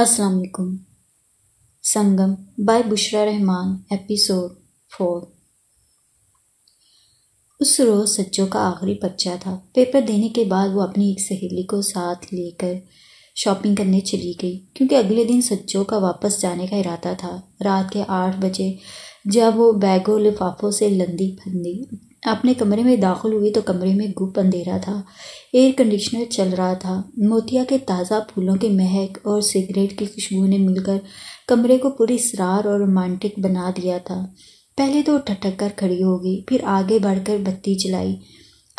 अस्सलाम वालेकुम Sangam by Bushra Rahman episode four उस रोज़ सच्चों का आखिरी पर्चा था पेपर देने के बाद वो अपनी एक सहेली को साथ लेकर शॉपिंग करने चली गई क्योंकि अगले दिन सच्चों का वापस जाने का इरादा था रात के आठ बजे जब वो बैगों लिफाफों से लंदी फंदी अपने कमरे में दाखिल हुई तो कमरे में गुप अंधेरा था एयर कंडीशनर चल रहा था मोतिया के ताज़ा फूलों की महक और सिगरेट की खुशबू ने मिलकर कमरे को पूरी सरार और रोमांटिक बना दिया था पहले तो ठटक कर खड़ी हो गई फिर आगे बढ़कर बत्ती जलाई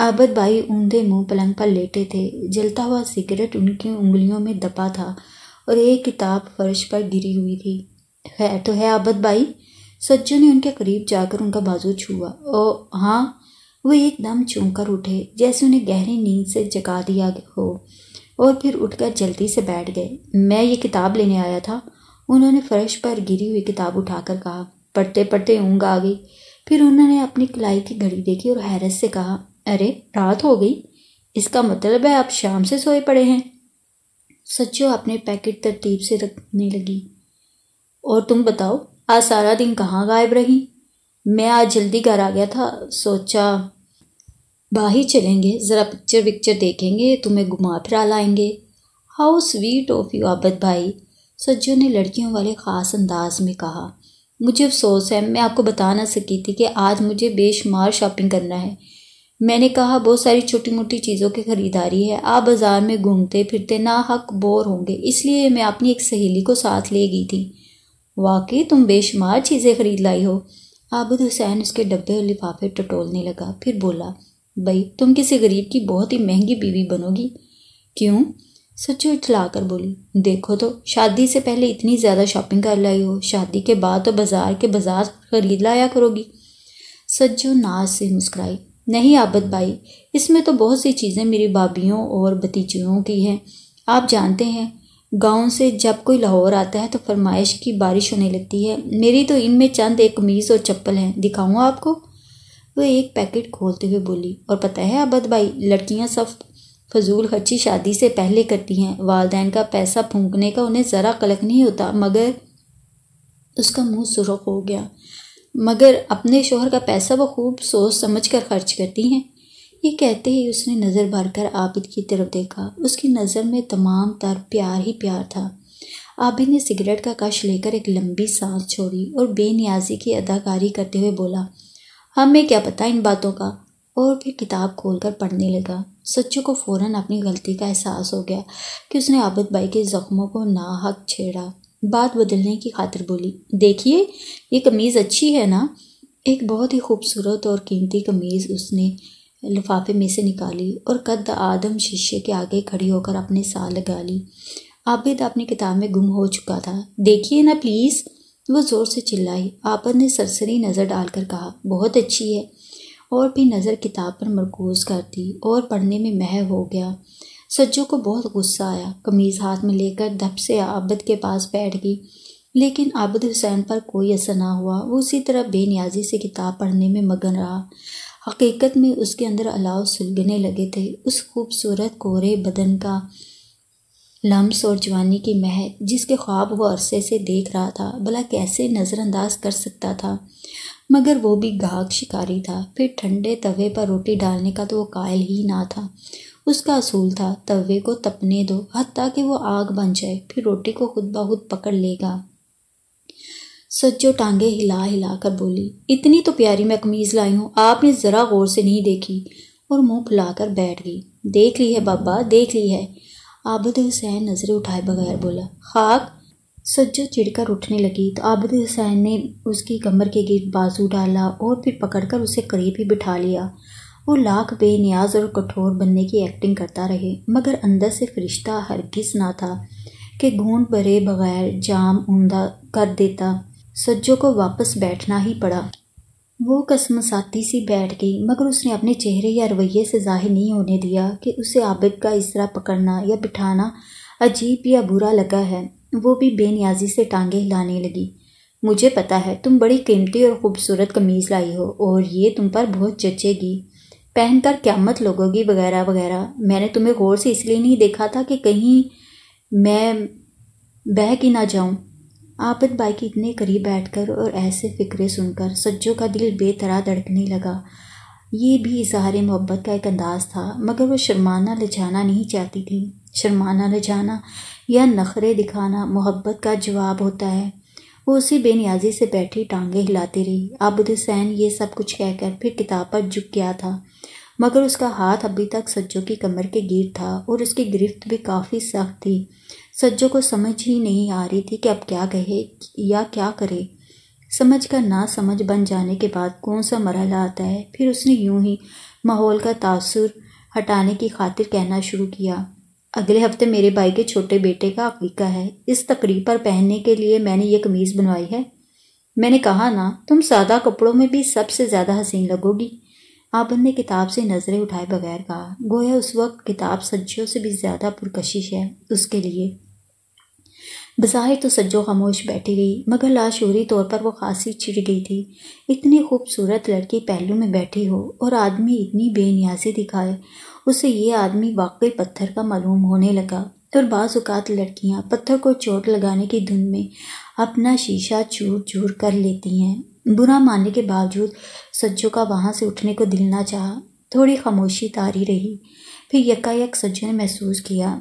आबद भाई ऊंधे मुंह पलंग पर लेटे थे जलता हुआ सिगरेट उनकी उंगलियों में दबा था और एक किताब फर्श पर गिरी हुई थी खैर तो है आबद भाई सज्जू ने उनके करीब जाकर उनका बाजू छुआ ओ हाँ वो एकदम चूंकर उठे जैसे उन्हें गहरी नींद से जगा दिया हो और फिर उठकर जल्दी से बैठ गए मैं ये किताब लेने आया था उन्होंने फर्श पर गिरी हुई किताब उठाकर कहा पढ़ते पढ़ते ऊँग आ गई फिर उन्होंने अपनी कलाई की घड़ी देखी और हैरत से कहा अरे रात हो गई इसका मतलब है आप शाम से सोए पड़े हैं सच्चो अपने पैकेट तरतीब से रखने लगी और तुम बताओ आज सारा दिन कहाँ गायब रही मैं आज जल्दी घर आ गया था सोचा बाहर चलेंगे ज़रा पिक्चर विक्चर देखेंगे तुम्हें घुमा फिरा लाएंगे how sweet of you Abad भाई सज्जू ने लड़कियों वाले ख़ास अंदाज में कहा मुझे अफसोस है मैं आपको बता ना सकी थी कि आज मुझे बेशुमार शॉपिंग करना है मैंने कहा बहुत सारी छोटी मोटी चीज़ों की ख़रीदारी है आप बाज़ार में घूमते फिरते ना हक बोर होंगे इसलिए मैं अपनी एक सहेली को साथ ले गई थी वाकई तुम बेशुमार चीज़ें खरीद लाई हो आबिद हुसैन उसके डब्बे और लिफाफे टटोलने लगा फिर बोला भाई तुम किसी गरीब की बहुत ही महंगी बीवी बनोगी क्यों उठला कर बोली देखो तो शादी से पहले इतनी ज़्यादा शॉपिंग कर लाई हो शादी के बाद तो बाजार के बाजार खरीद लाया करोगी सज्जू नाज से मुस्कराई नहीं आबद भाई इसमें तो बहुत सी चीज़ें मेरी भाभीियों और भतीजियों की हैं आप जानते हैं गांव से जब कोई लाहौर आता है तो फरमाइश की बारिश होने लगती है मेरी तो इनमें चंद एक कमीज़ और चप्पल हैं दिखाऊँ आपको वह एक पैकेट खोलते हुए बोली और पता है अबद भाई लड़कियां सब फजूल खर्ची शादी से पहले करती हैं वालदेन का पैसा फूंकने का उन्हें ज़रा कलक नहीं होता मगर उसका मुंह सुरख हो गया मगर अपने शोहर का पैसा वो खूब सोच समझ कर खर्च करती हैं ये कहते ही उसने नज़र भरकर आबिद की तरफ देखा उसकी नज़र में तमाम तर प्यार ही प्यार था आबिद ने सिगरेट का कश लेकर एक लंबी सांस छोड़ी और बेनियाजी की अदाकारी करते हुए बोला हमें क्या पता इन बातों का और फिर किताब खोलकर पढ़ने लगा सच्चू को फौरन अपनी गलती का एहसास हो गया कि उसने आबिद भाई के ज़ख्मों को नाहक छेड़ा बात बदलने की खातिर बोली देखिए ये कमीज़ अच्छी है ना एक बहुत ही खूबसूरत और कीमती कमीज़ उसने लिफाफे में से निकाली और कद आदम शीशे के आगे खड़ी होकर अपने साल लगा ली आबिद अपनी किताब में गुम हो चुका था देखिए ना प्लीज़ वो ज़ोर से चिल्लाई आबद ने सरसरी नज़र डालकर कहा बहुत अच्छी है और भी नज़र किताब पर मरकूज़ कर दी और पढ़ने में मह हो गया सज्जू को बहुत गुस्सा आया कमीज़ हाथ में लेकर धप से आबद के पास बैठ गई लेकिन आबद हुसैन पर कोई असर ना हुआ वो उसी तरह बेनियाजी से किताब पढ़ने में मगन रहा हकीकत में उसके अंदर अलाव सुलगने लगे थे उस खूबसूरत कोरे बदन का लम्स और जवानी की महक जिसके ख्वाब वो अरसे से देख रहा था भला कैसे नज़रअंदाज कर सकता था मगर वो भी गाहक शिकारी था फिर ठंडे तवे पर रोटी डालने का तो वो कायल ही ना था उसका असूल था तवे को तपने दो हती कि वो आग बन जाए फिर रोटी को खुद बहुत पकड़ लेगा सज्जो टांगे हिला हिला कर बोली इतनी तो प्यारी मैं कमीज़ लाई हूँ आपने ज़रा गौर से नहीं देखी और मुंह कर बैठ गई देख ली है बाबा देख ली है आबद हुसैन नज़रें उठाए बगैर बोला खाक सज्जो चिड़कर उठने लगी तो आबद हुसैन ने उसकी कमर के गिर बाजू डाला और फिर पकड़कर उसे करीब ही बिठा लिया वो लाख बेनियाज और कठोर बनने की एक्टिंग करता रहे मगर अंदर से फरिश्ता हरगिज ना था कि घूंट भरे बगैर जाम उमदा कर देता सज्जो को वापस बैठना ही पड़ा वो कसम साती सी बैठ गई मगर उसने अपने चेहरे या रवैये से जाहिर नहीं होने दिया कि उसे आबिद का इस तरह पकड़ना या बिठाना अजीब या बुरा लगा है वो भी बेनियाजी से टांगे हिलाने लगी मुझे पता है तुम बड़ी कीमती और ख़ूबसूरत कमीज़ लाई हो और ये तुम पर बहुत जचेगी पहनकर क्यामत लोगोगी वगैरह वगैरह मैंने तुम्हें गौर से इसलिए नहीं देखा था कि कहीं मैं बह के ना जाऊं आपद बाई के इतने करीब बैठकर और ऐसे फ़िक्रे सुनकर सज्जों का दिल बेतरा धड़कने लगा ये भी इजहार मोहब्बत का एक अंदाज़ था मगर वो शर्माना जाना नहीं चाहती थी शर्माना जाना या नखरे दिखाना मोहब्बत का जवाब होता है वो उसी बेनियाजी से बैठी टांगे हिलाती रही आबुदुसैन ये सब कुछ कहकर फिर किताब पर झुक गया था मगर उसका हाथ अभी तक सज्जों की कमर के गिर था और उसकी गिरफ्त भी काफ़ी सख्त थी सज्जो को समझ ही नहीं आ रही थी कि अब क्या कहे या क्या करे समझ का ना समझ बन जाने के बाद कौन सा मरहला आता है फिर उसने यूं ही माहौल का तासुर हटाने की खातिर कहना शुरू किया अगले हफ्ते मेरे भाई के छोटे बेटे का अकीका है इस तकरीब पर पहनने के लिए मैंने ये कमीज़ बनवाई है मैंने कहा ना तुम सादा कपड़ों में भी सबसे ज़्यादा हसीन लगोगी आपन ने किताब से नज़रें उठाए बगैर कहा गोया उस वक्त किताब सज्जों से भी ज़्यादा पुरकशिश है उसके लिए बज़ाहिर तो सज्जो खामोश बैठी रही मगर लाशूरी तौर पर वो खासी चिड़ गई थी इतनी खूबसूरत लड़की पहलू में बैठी हो और आदमी इतनी बेनियाजी दिखाए उसे ये आदमी वाकई पत्थर का मालूम होने लगा और बाज़ात लड़कियां पत्थर को चोट लगाने की धुन में अपना शीशा चूर चूर कर लेती हैं बुरा मानने के बावजूद सज्जू का वहाँ से उठने को दिल ना चाहा थोड़ी खामोशी तारी रही फिर यकायक सज्जू ने महसूस किया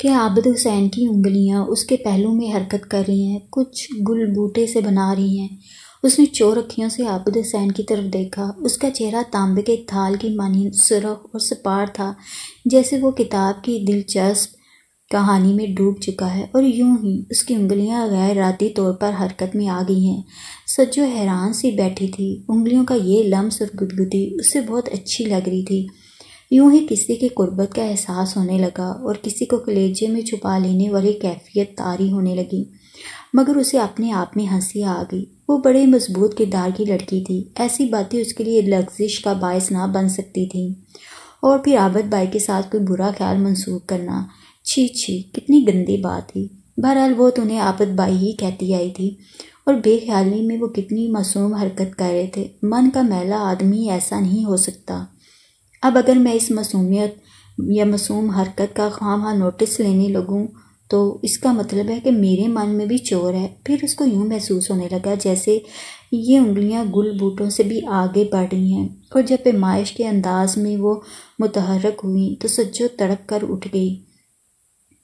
कि आबद हुसैन की उंगलियाँ उसके पहलू में हरकत कर रही हैं कुछ गुल बूटे से बना रही हैं उसने चोरखियों से आबद हुसैन की तरफ देखा उसका चेहरा तांबे के थाल की मानी सुरख और सपार था जैसे वो किताब की दिलचस्प कहानी में डूब चुका है और यूं ही उसकी उंगलियां गैर राती तौर पर हरकत में आ गई हैं सज्जो हैरान सी बैठी थी उंगलियों का ये लम्स और गुदगुदी उसे बहुत अच्छी लग रही थी यूं ही किसी के कुर्बत का एहसास होने लगा और किसी को कलेजे में छुपा लेने वाली कैफियत तारी होने लगी मगर उसे अपने आप में हंसी आ गई वो बड़े मजबूत किरदार की लड़की थी ऐसी बातें उसके लिए लग्जिश का बायस ना बन सकती थी और फिर आबद बाई के साथ कोई बुरा ख्याल मंसूब करना छी छी कितनी गंदी बात थी बहरहाल वो तो उन्हें आबद बाई ही कहती आई थी और बेख्याली में वो कितनी मासूम हरकत कर रहे थे मन का मैला आदमी ऐसा नहीं हो सकता अब अगर मैं इस मासूमियत या मासूम हरकत का खाम हाँ नोटिस लेने लगूँ तो इसका मतलब है कि मेरे मन में भी चोर है फिर उसको यूँ महसूस होने लगा जैसे ये उंगलियाँ गुल बूटों से भी आगे बढ़ रही हैं और जब पेमाइश के अंदाज में वो मुतहरक हुई तो सज्जो तड़प कर उठ गई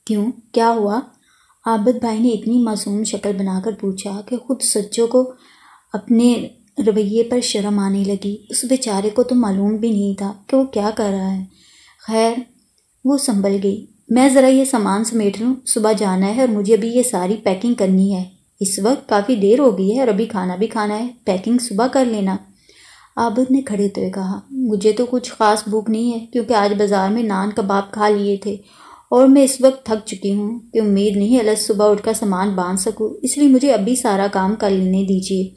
क्यों क्या हुआ आबद भाई ने इतनी मासूम शक्ल बनाकर पूछा कि खुद सज्जो को अपने रवैये पर शर्म आने लगी उस बेचारे को तो मालूम भी नहीं था कि वो क्या कर रहा है खैर वो संभल गई मैं ज़रा ये सामान समेट लूँ सुबह जाना है और मुझे अभी ये सारी पैकिंग करनी है इस वक्त काफ़ी देर हो गई है और अभी खाना भी खाना है पैकिंग सुबह कर लेना आबद ने खड़े हुए कहा मुझे तो कुछ ख़ास भूख नहीं है क्योंकि आज बाज़ार में नान कबाब खा लिए थे और मैं इस वक्त थक चुकी हूँ कि उम्मीद नहीं अलग सुबह उठकर सामान बांध सकूँ इसलिए मुझे अभी सारा काम कर लेने दीजिए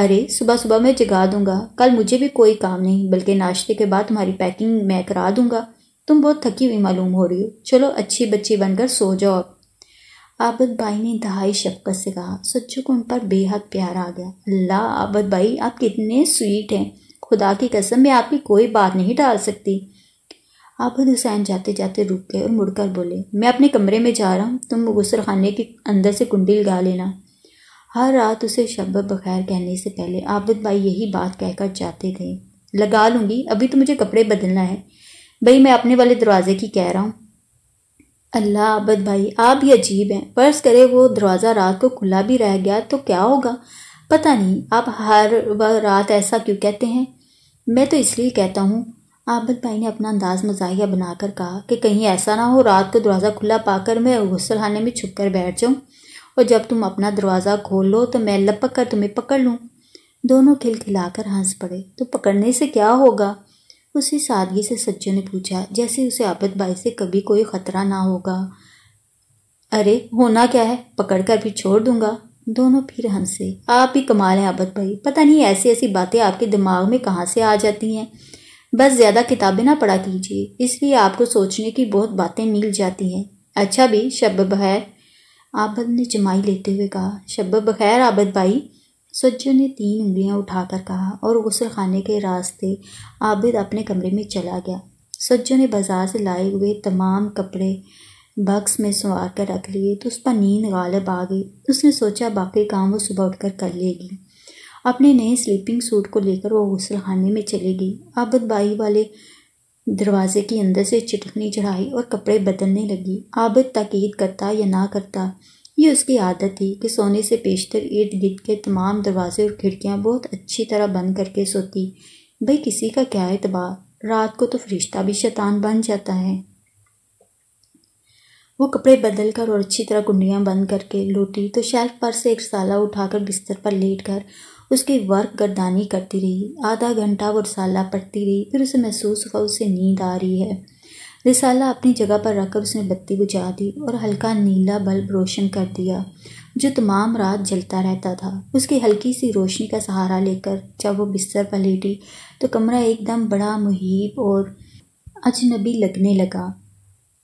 अरे सुबह सुबह मैं जगा दूंगा कल मुझे भी कोई काम नहीं बल्कि नाश्ते के बाद तुम्हारी पैकिंग मैं करा दूंगा तुम बहुत थकी हुई मालूम हो रही हो चलो अच्छी बच्ची बनकर सो जाओ अब आबद भाई ने इंतहाई शफकत से कहा सच्चू को उन पर बेहद प्यार आ गया अल्लाह आबद भाई आप कितने स्वीट हैं खुदा की कसम मैं आपकी कोई बात नहीं डाल सकती आबद हुसैन जाते जाते रुक गए और मुड़कर बोले मैं अपने कमरे में जा रहा हूँ तुम गुसल खाने के अंदर से कुंडी लगा लेना हर रात उसे शब बखैर कहने से पहले आबद भाई यही बात कहकर जाते गए लगा लूँगी अभी तो मुझे कपड़े बदलना है भाई मैं अपने वाले दरवाजे की कह रहा हूँ अल्लाह आबद भाई आप ही अजीब हैं फर्ज करे वो दरवाज़ा रात को खुला भी रह गया तो क्या होगा पता नहीं आप हर रात ऐसा क्यों कहते हैं मैं तो इसलिए कहता हूँ आबद भाई ने अपना अंदाज मजाहिया बनाकर कहा कि कहीं ऐसा ना हो रात को दरवाज़ा खुला पाकर मैं गसलखाने में छुप कर बैठ जाऊँ और जब तुम अपना दरवाज़ा खोल लो तो मैं लपक कर तुम्हें पकड़ लूँ दोनों खिलखिलाकर हंस पड़े तो पकड़ने से क्या होगा उसी सादगी से सज्जो ने पूछा जैसे उसे आबद भाई से कभी कोई ख़तरा ना होगा अरे होना क्या है पकड़ कर भी छोड़ दूंगा दोनों फिर हंसे आप ही कमाल हैं आबद भाई पता नहीं ऐसी ऐसी बातें आपके दिमाग में कहाँ से आ जाती हैं बस ज़्यादा किताबें ना पढ़ा कीजिए इसलिए आपको सोचने की बहुत बातें मिल जाती हैं अच्छा भी शब बखैर आबद ने जमाई लेते हुए कहा शब बखैर आबद भाई सज्जो ने तीन उंगलियां उठाकर कहा और गसल खाने के रास्ते आबिद अपने कमरे में चला गया सज्जो ने बाजार से लाए हुए तमाम कपड़े बक्स में संवार कर रख लिए तो उस पर नींद गालब आ गई उसने सोचा बाकी काम वो सुबह उठकर कर लेगी अपने नए स्लीपिंग सूट को लेकर वो गसल खाने में चली गई आबद बाई वाले दरवाजे के अंदर से चिटकनी चढ़ाई और कपड़े बदलने लगी आबद ताकीद करता या ना करता ये उसकी आदत थी कि सोने से पेशतर इर्द गिर्द के तमाम दरवाजे और खिड़कियाँ बहुत अच्छी तरह बंद करके सोती भाई किसी का क्या एतबार रात को तो फरिश्ता भी शैतान बन जाता है वो कपड़े बदल कर और अच्छी तरह कुंडियाँ बंद करके लौटी तो शेल्फ पर से एक साला उठाकर बिस्तर पर लेट कर उसकी वर्क गर्दानी करती रही आधा घंटा वो रिसाला पढ़ती रही फिर उसे महसूस हुआ उसे नींद आ रही है रिसाला अपनी जगह पर रखकर उसने बत्ती बुझा दी और हल्का नीला बल्ब रोशन कर दिया जो तमाम रात जलता रहता था उसकी हल्की सी रोशनी का सहारा लेकर जब वो बिस्तर पर लेटी तो कमरा एकदम बड़ा मुहिब और अजनबी लगने लगा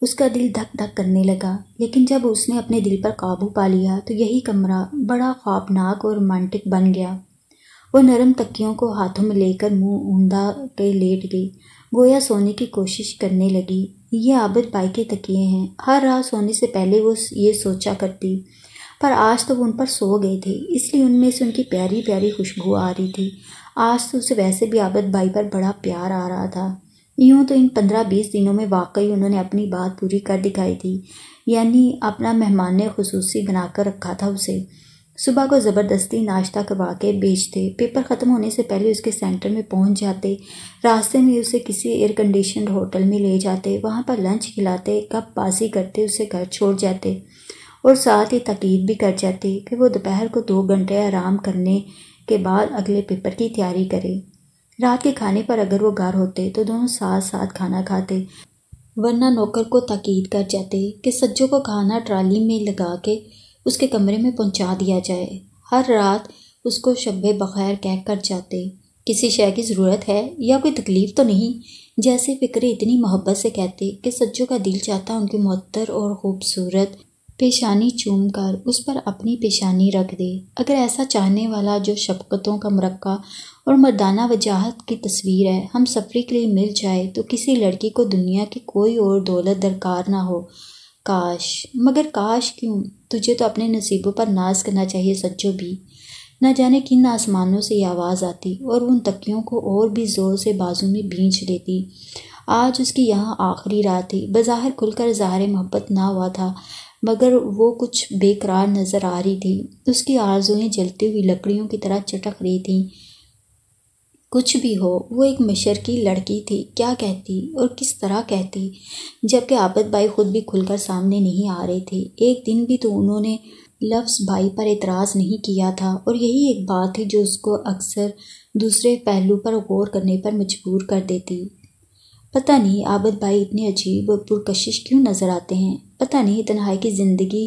उसका दिल धक धक करने लगा लेकिन जब उसने अपने दिल पर काबू पा लिया तो यही कमरा बड़ा ख्वाबनाक और रोमांटिक बन गया वह नरम तकियों को हाथों में लेकर मुंह ऊंधा के लेट गई गोया सोने की कोशिश करने लगी ये आबद बाई के तकिए हैं हर रात सोने से पहले वो ये सोचा करती पर आज तो वो उन पर सो गए थे इसलिए उनमें से उनकी प्यारी प्यारी खुशबू आ रही थी आज तो उसे वैसे भी आबद बाई पर बड़ा प्यार आ रहा था यूँ तो इन पंद्रह बीस दिनों में वाकई उन्होंने अपनी बात पूरी कर दिखाई थी यानी अपना मेहमान खसूसी बनाकर रखा था उसे सुबह को ज़बरदस्ती नाश्ता करवा के बेचते पेपर ख़त्म होने से पहले उसके सेंटर में पहुंच जाते रास्ते में उसे किसी एयर कंडीशन होटल में ले जाते वहाँ पर लंच खिलाते कप बाजी करते उसे घर छोड़ जाते और साथ ही तकीद भी कर जाते कि वो दोपहर को दो घंटे आराम करने के बाद अगले पेपर की तैयारी करे रात के खाने पर अगर वो घर होते तो दोनों साथ साथ खाना खाते वरना नौकर को तकीद कर जाते कि सज्जों को खाना ट्राली में लगा के उसके कमरे में पहुंचा दिया जाए हर रात उसको शब बखैर कह कर जाते किसी शय की ज़रूरत है या कोई तकलीफ़ तो नहीं जैसे फ़िक्र इतनी मोहब्बत से कहते कि सज्जों का दिल चाहता उनकी मअतर और ख़ूबसूरत पेशानी चूम कर उस पर अपनी पेशानी रख दे अगर ऐसा चाहने वाला जो शबक़तों का मरक्का और मर्दाना वजाहत की तस्वीर है हम सफ़री के लिए मिल जाए तो किसी लड़की को दुनिया की कोई और दौलत दरकार ना हो काश मगर काश क्यों तुझे तो अपने नसीबों पर नाज करना चाहिए सच्चो भी न जाने किन आसमानों से ये आवाज़ आती और उन तकियों को और भी ज़ोर से बाजू में भींच लेती आज उसकी यहाँ आखिरी रात थी बाहर खुलकर ज़ाहिर मोहब्बत ना हुआ था मगर वो कुछ बेकरार नज़र आ रही थी उसकी आरजुएँ जलती हुई लकड़ियों की तरह चटक रही थीं कुछ भी हो वो एक मिशर की लड़की थी क्या कहती और किस तरह कहती जबकि आबद भाई खुद भी खुलकर सामने नहीं आ रहे थे एक दिन भी तो उन्होंने लफ्ज़ भाई पर एतराज़ नहीं किया था और यही एक बात थी जो उसको अक्सर दूसरे पहलू पर गौर करने पर मजबूर कर देती पता नहीं आबद भाई इतने अजीब और पुरकशिश क्यों नज़र आते हैं पता नहीं तन्हाई की ज़िंदगी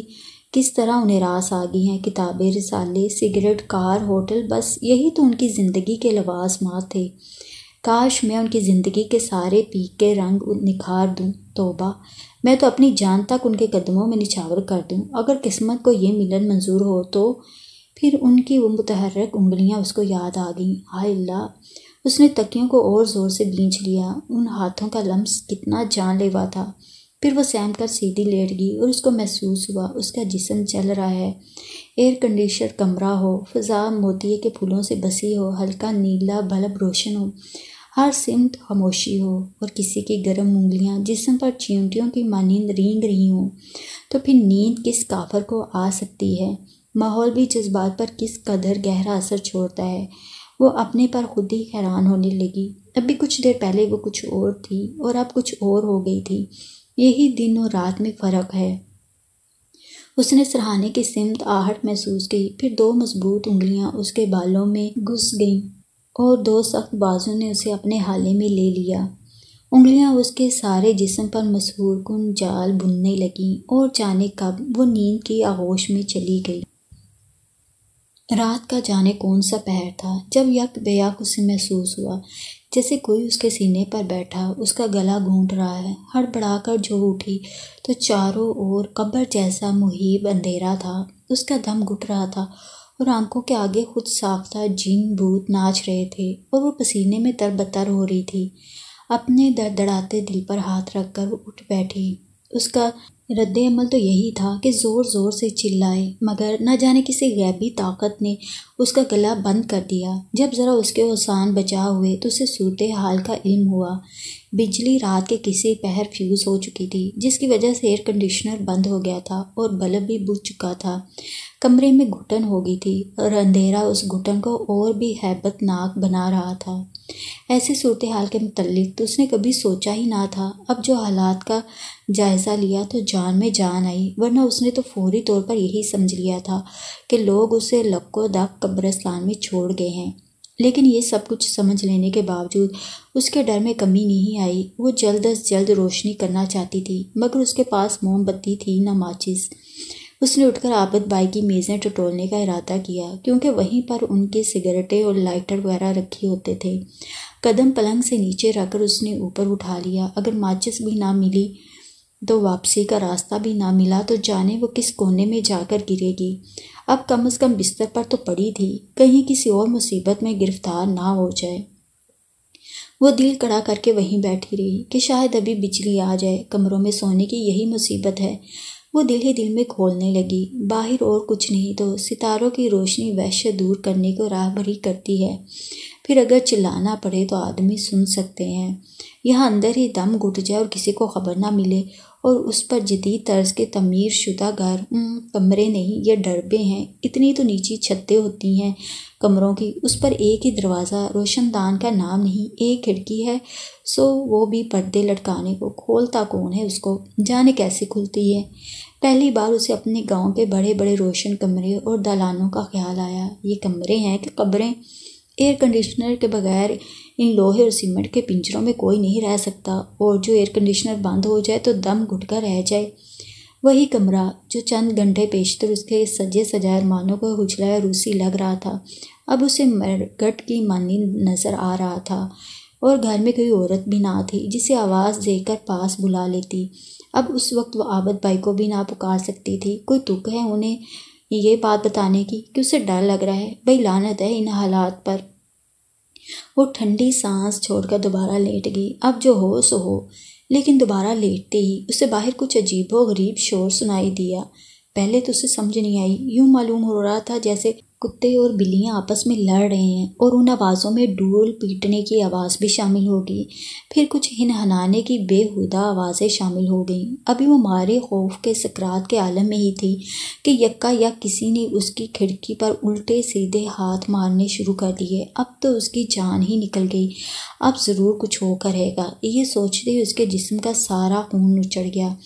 किस तरह उन्हें रास आ गई हैं किताबें रिसाले सिगरेट कार होटल बस यही तो उनकी ज़िंदगी के लवाजमा थे काश मैं उनकी ज़िंदगी के सारे पी के रंग निखार दूँ तोबा मैं तो अपनी जान तक उनके कदमों में निछावर कर दूँ अगर किस्मत को ये मिलन मंजूर हो तो फिर उनकी वो मुतहरक उंगलियाँ उसको याद आ गईं हाय अल्लाह उसने तकियों को और ज़ोर से बींच लिया उन हाथों का लम्स कितना जानलेवा था फिर वो सैम कर सीधी लेट गई और उसको महसूस हुआ उसका जिसम चल रहा है एयर कंडीशनर कमरा हो फिजा मोती के फूलों से बसी हो हल्का नीला बल्ब रोशन हो हर सिमत खामोशी हो और किसी की गर्म उंगलियां जिसम पर चिमटियों की मानंद रेंग रही हों तो फिर नींद किस काफर को आ सकती है माहौल भी जज्बात पर किस कदर गहरा असर छोड़ता है वो अपने पर खुद ही हैरान होने लगी अभी कुछ देर पहले वो कुछ और थी और अब कुछ और हो गई थी यही दिन और रात में फ़र्क है उसने सराहाने की सिमत आहट महसूस की फिर दो मजबूत उंगलियां उसके बालों में घुस गईं और दो सख्त बाजों ने उसे अपने हाले में ले लिया उंगलियां उसके सारे जिस्म पर मशहूर कन जाल बुनने लगीं और जाने कब वो नींद की आगोश में चली गई रात का जाने कौन सा पहर था जब यक बेयक उसे महसूस हुआ जैसे कोई उसके सीने पर बैठा उसका गला घूंट रहा है हड़बड़ाकर जो उठी तो चारों ओर कब्र जैसा मुहिब अंधेरा था उसका दम घुट रहा था और आंखों के आगे खुद साख्ता जिन भूत नाच रहे थे और वो पसीने में तरबतर हो रही थी अपने दड़दड़ाते दिल पर हाथ रखकर उठ बैठी उसका रद्द अमल तो यही था कि ज़ोर ज़ोर से चिल्लाए मगर न जाने किसी गैबी ताकत ने उसका गला बंद कर दिया जब ज़रा उसके उसान बचा हुए तो उसे सूरत हाल का इल्म हुआ बिजली रात के किसी पहर फ्यूज़ हो चुकी थी जिसकी वजह से एयर कंडीशनर बंद हो गया था और बल्ब भी बुझ चुका था कमरे में घुटन हो गई थी और अंधेरा उस घुटन को और भी हैबतनाक बना रहा था ऐसी सूरत हाल के मतलब तो उसने कभी सोचा ही ना था अब जो हालात का जायज़ा लिया तो जान में जान आई वरना उसने तो फौरी तौर पर यही समझ लिया था कि लोग उसे लक्को दाग कब्रस्तान में छोड़ गए हैं लेकिन ये सब कुछ समझ लेने के बावजूद उसके डर में कमी नहीं आई वो जल्द अज जल्द रोशनी करना चाहती थी मगर उसके पास मोमबत्ती थी ना माचिस उसने उठकर आबद बाई की मेज़ें टटोलने का इरादा किया क्योंकि वहीं पर उनके सिगरेटें और लाइटर वगैरह रखे होते थे कदम पलंग से नीचे रखकर उसने ऊपर उठा लिया अगर माचिस भी ना मिली तो वापसी का रास्ता भी ना मिला तो जाने वो किस कोने में जाकर गिरेगी अब कम से कम बिस्तर पर तो पड़ी थी कहीं किसी और मुसीबत में गिरफ्तार ना हो जाए वो दिल कड़ा करके वहीं बैठी रही कि शायद अभी बिजली आ जाए कमरों में सोने की यही मुसीबत है वो दिल ही दिल में खोलने लगी बाहर और कुछ नहीं तो सितारों की रोशनी वैश्य दूर करने को राह भरी करती है फिर अगर चिल्लाना पड़े तो आदमी सुन सकते हैं यहाँ अंदर ही दम घुट जाए और किसी को खबर ना मिले और उस पर जदीद तर्ज के तमीर शुदा घर कमरे नहीं ये डरबे हैं इतनी तो नीची छतें होती हैं कमरों की उस पर एक ही दरवाज़ा रोशनदान का नाम नहीं एक खिड़की है सो वो भी पर्दे लटकाने को खोलता कौन है उसको जाने कैसे खुलती है पहली बार उसे अपने गांव के बड़े बड़े रोशन कमरे और दालानों का ख्याल आया ये कमरे हैं कि कब्रें एयर कंडीशनर के बगैर इन लोहे और सीमेंट के पिंजरों में कोई नहीं रह सकता और जो एयर कंडीशनर बंद हो जाए तो दम कर रह जाए वही कमरा जो चंद घंटे पेशतर उसके सजे सजाए अरमानों को हुचलाया रूसी लग रहा था अब उसे मरगट की मानी नज़र आ रहा था और घर में कोई औरत भी ना थी जिसे आवाज़ देकर पास बुला लेती अब उस वक्त वह आबद भाई को भी ना पुकार सकती थी कोई तुक है उन्हें ये बात बताने की कि उसे डर लग रहा है भाई लानत है इन हालात पर वो ठंडी सांस छोड़कर दोबारा लेट गई अब जो हो सो हो लेकिन दोबारा लेटते ही उसे बाहर कुछ अजीबो गरीब शोर सुनाई दिया पहले तो उसे समझ नहीं आई यूं मालूम हो रहा था जैसे कुत्ते और बिल्लियाँ आपस में लड़ रहे हैं और उन आवाज़ों में डोल पीटने की आवाज़ भी शामिल होगी फिर कुछ हिनहनाने की बेहुदा आवाज़ें शामिल हो गईं अभी वो मारे खौफ के सकरात के आलम में ही थी कि यक्का या किसी ने उसकी खिड़की पर उल्टे सीधे हाथ मारने शुरू कर दिए अब तो उसकी जान ही निकल गई अब ज़रूर कुछ होकर रहेगा ये सोचते ही उसके जिसम का सारा खून उचड़ गया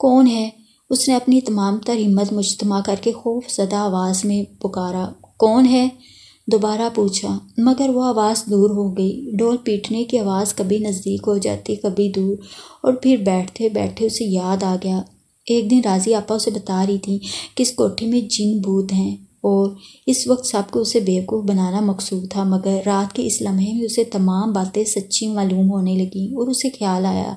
कौन है उसने अपनी तमाम तर हिम्मत मुजतमा करके खौफ सदा आवाज़ में पुकारा कौन है दोबारा पूछा मगर वह आवाज़ दूर हो गई डोल पीटने की आवाज़ कभी नज़दीक हो जाती कभी दूर और फिर बैठते बैठे उसे याद आ गया एक दिन राजी आपा उसे बता रही थी कि इस कोठी में जिन भूत हैं और इस वक्त साहब को उसे बेवकूफ़ बनाना मकसूद था मगर रात के इस लम्हे में उसे तमाम बातें सच्ची मालूम होने लगीं और उसे ख्याल आया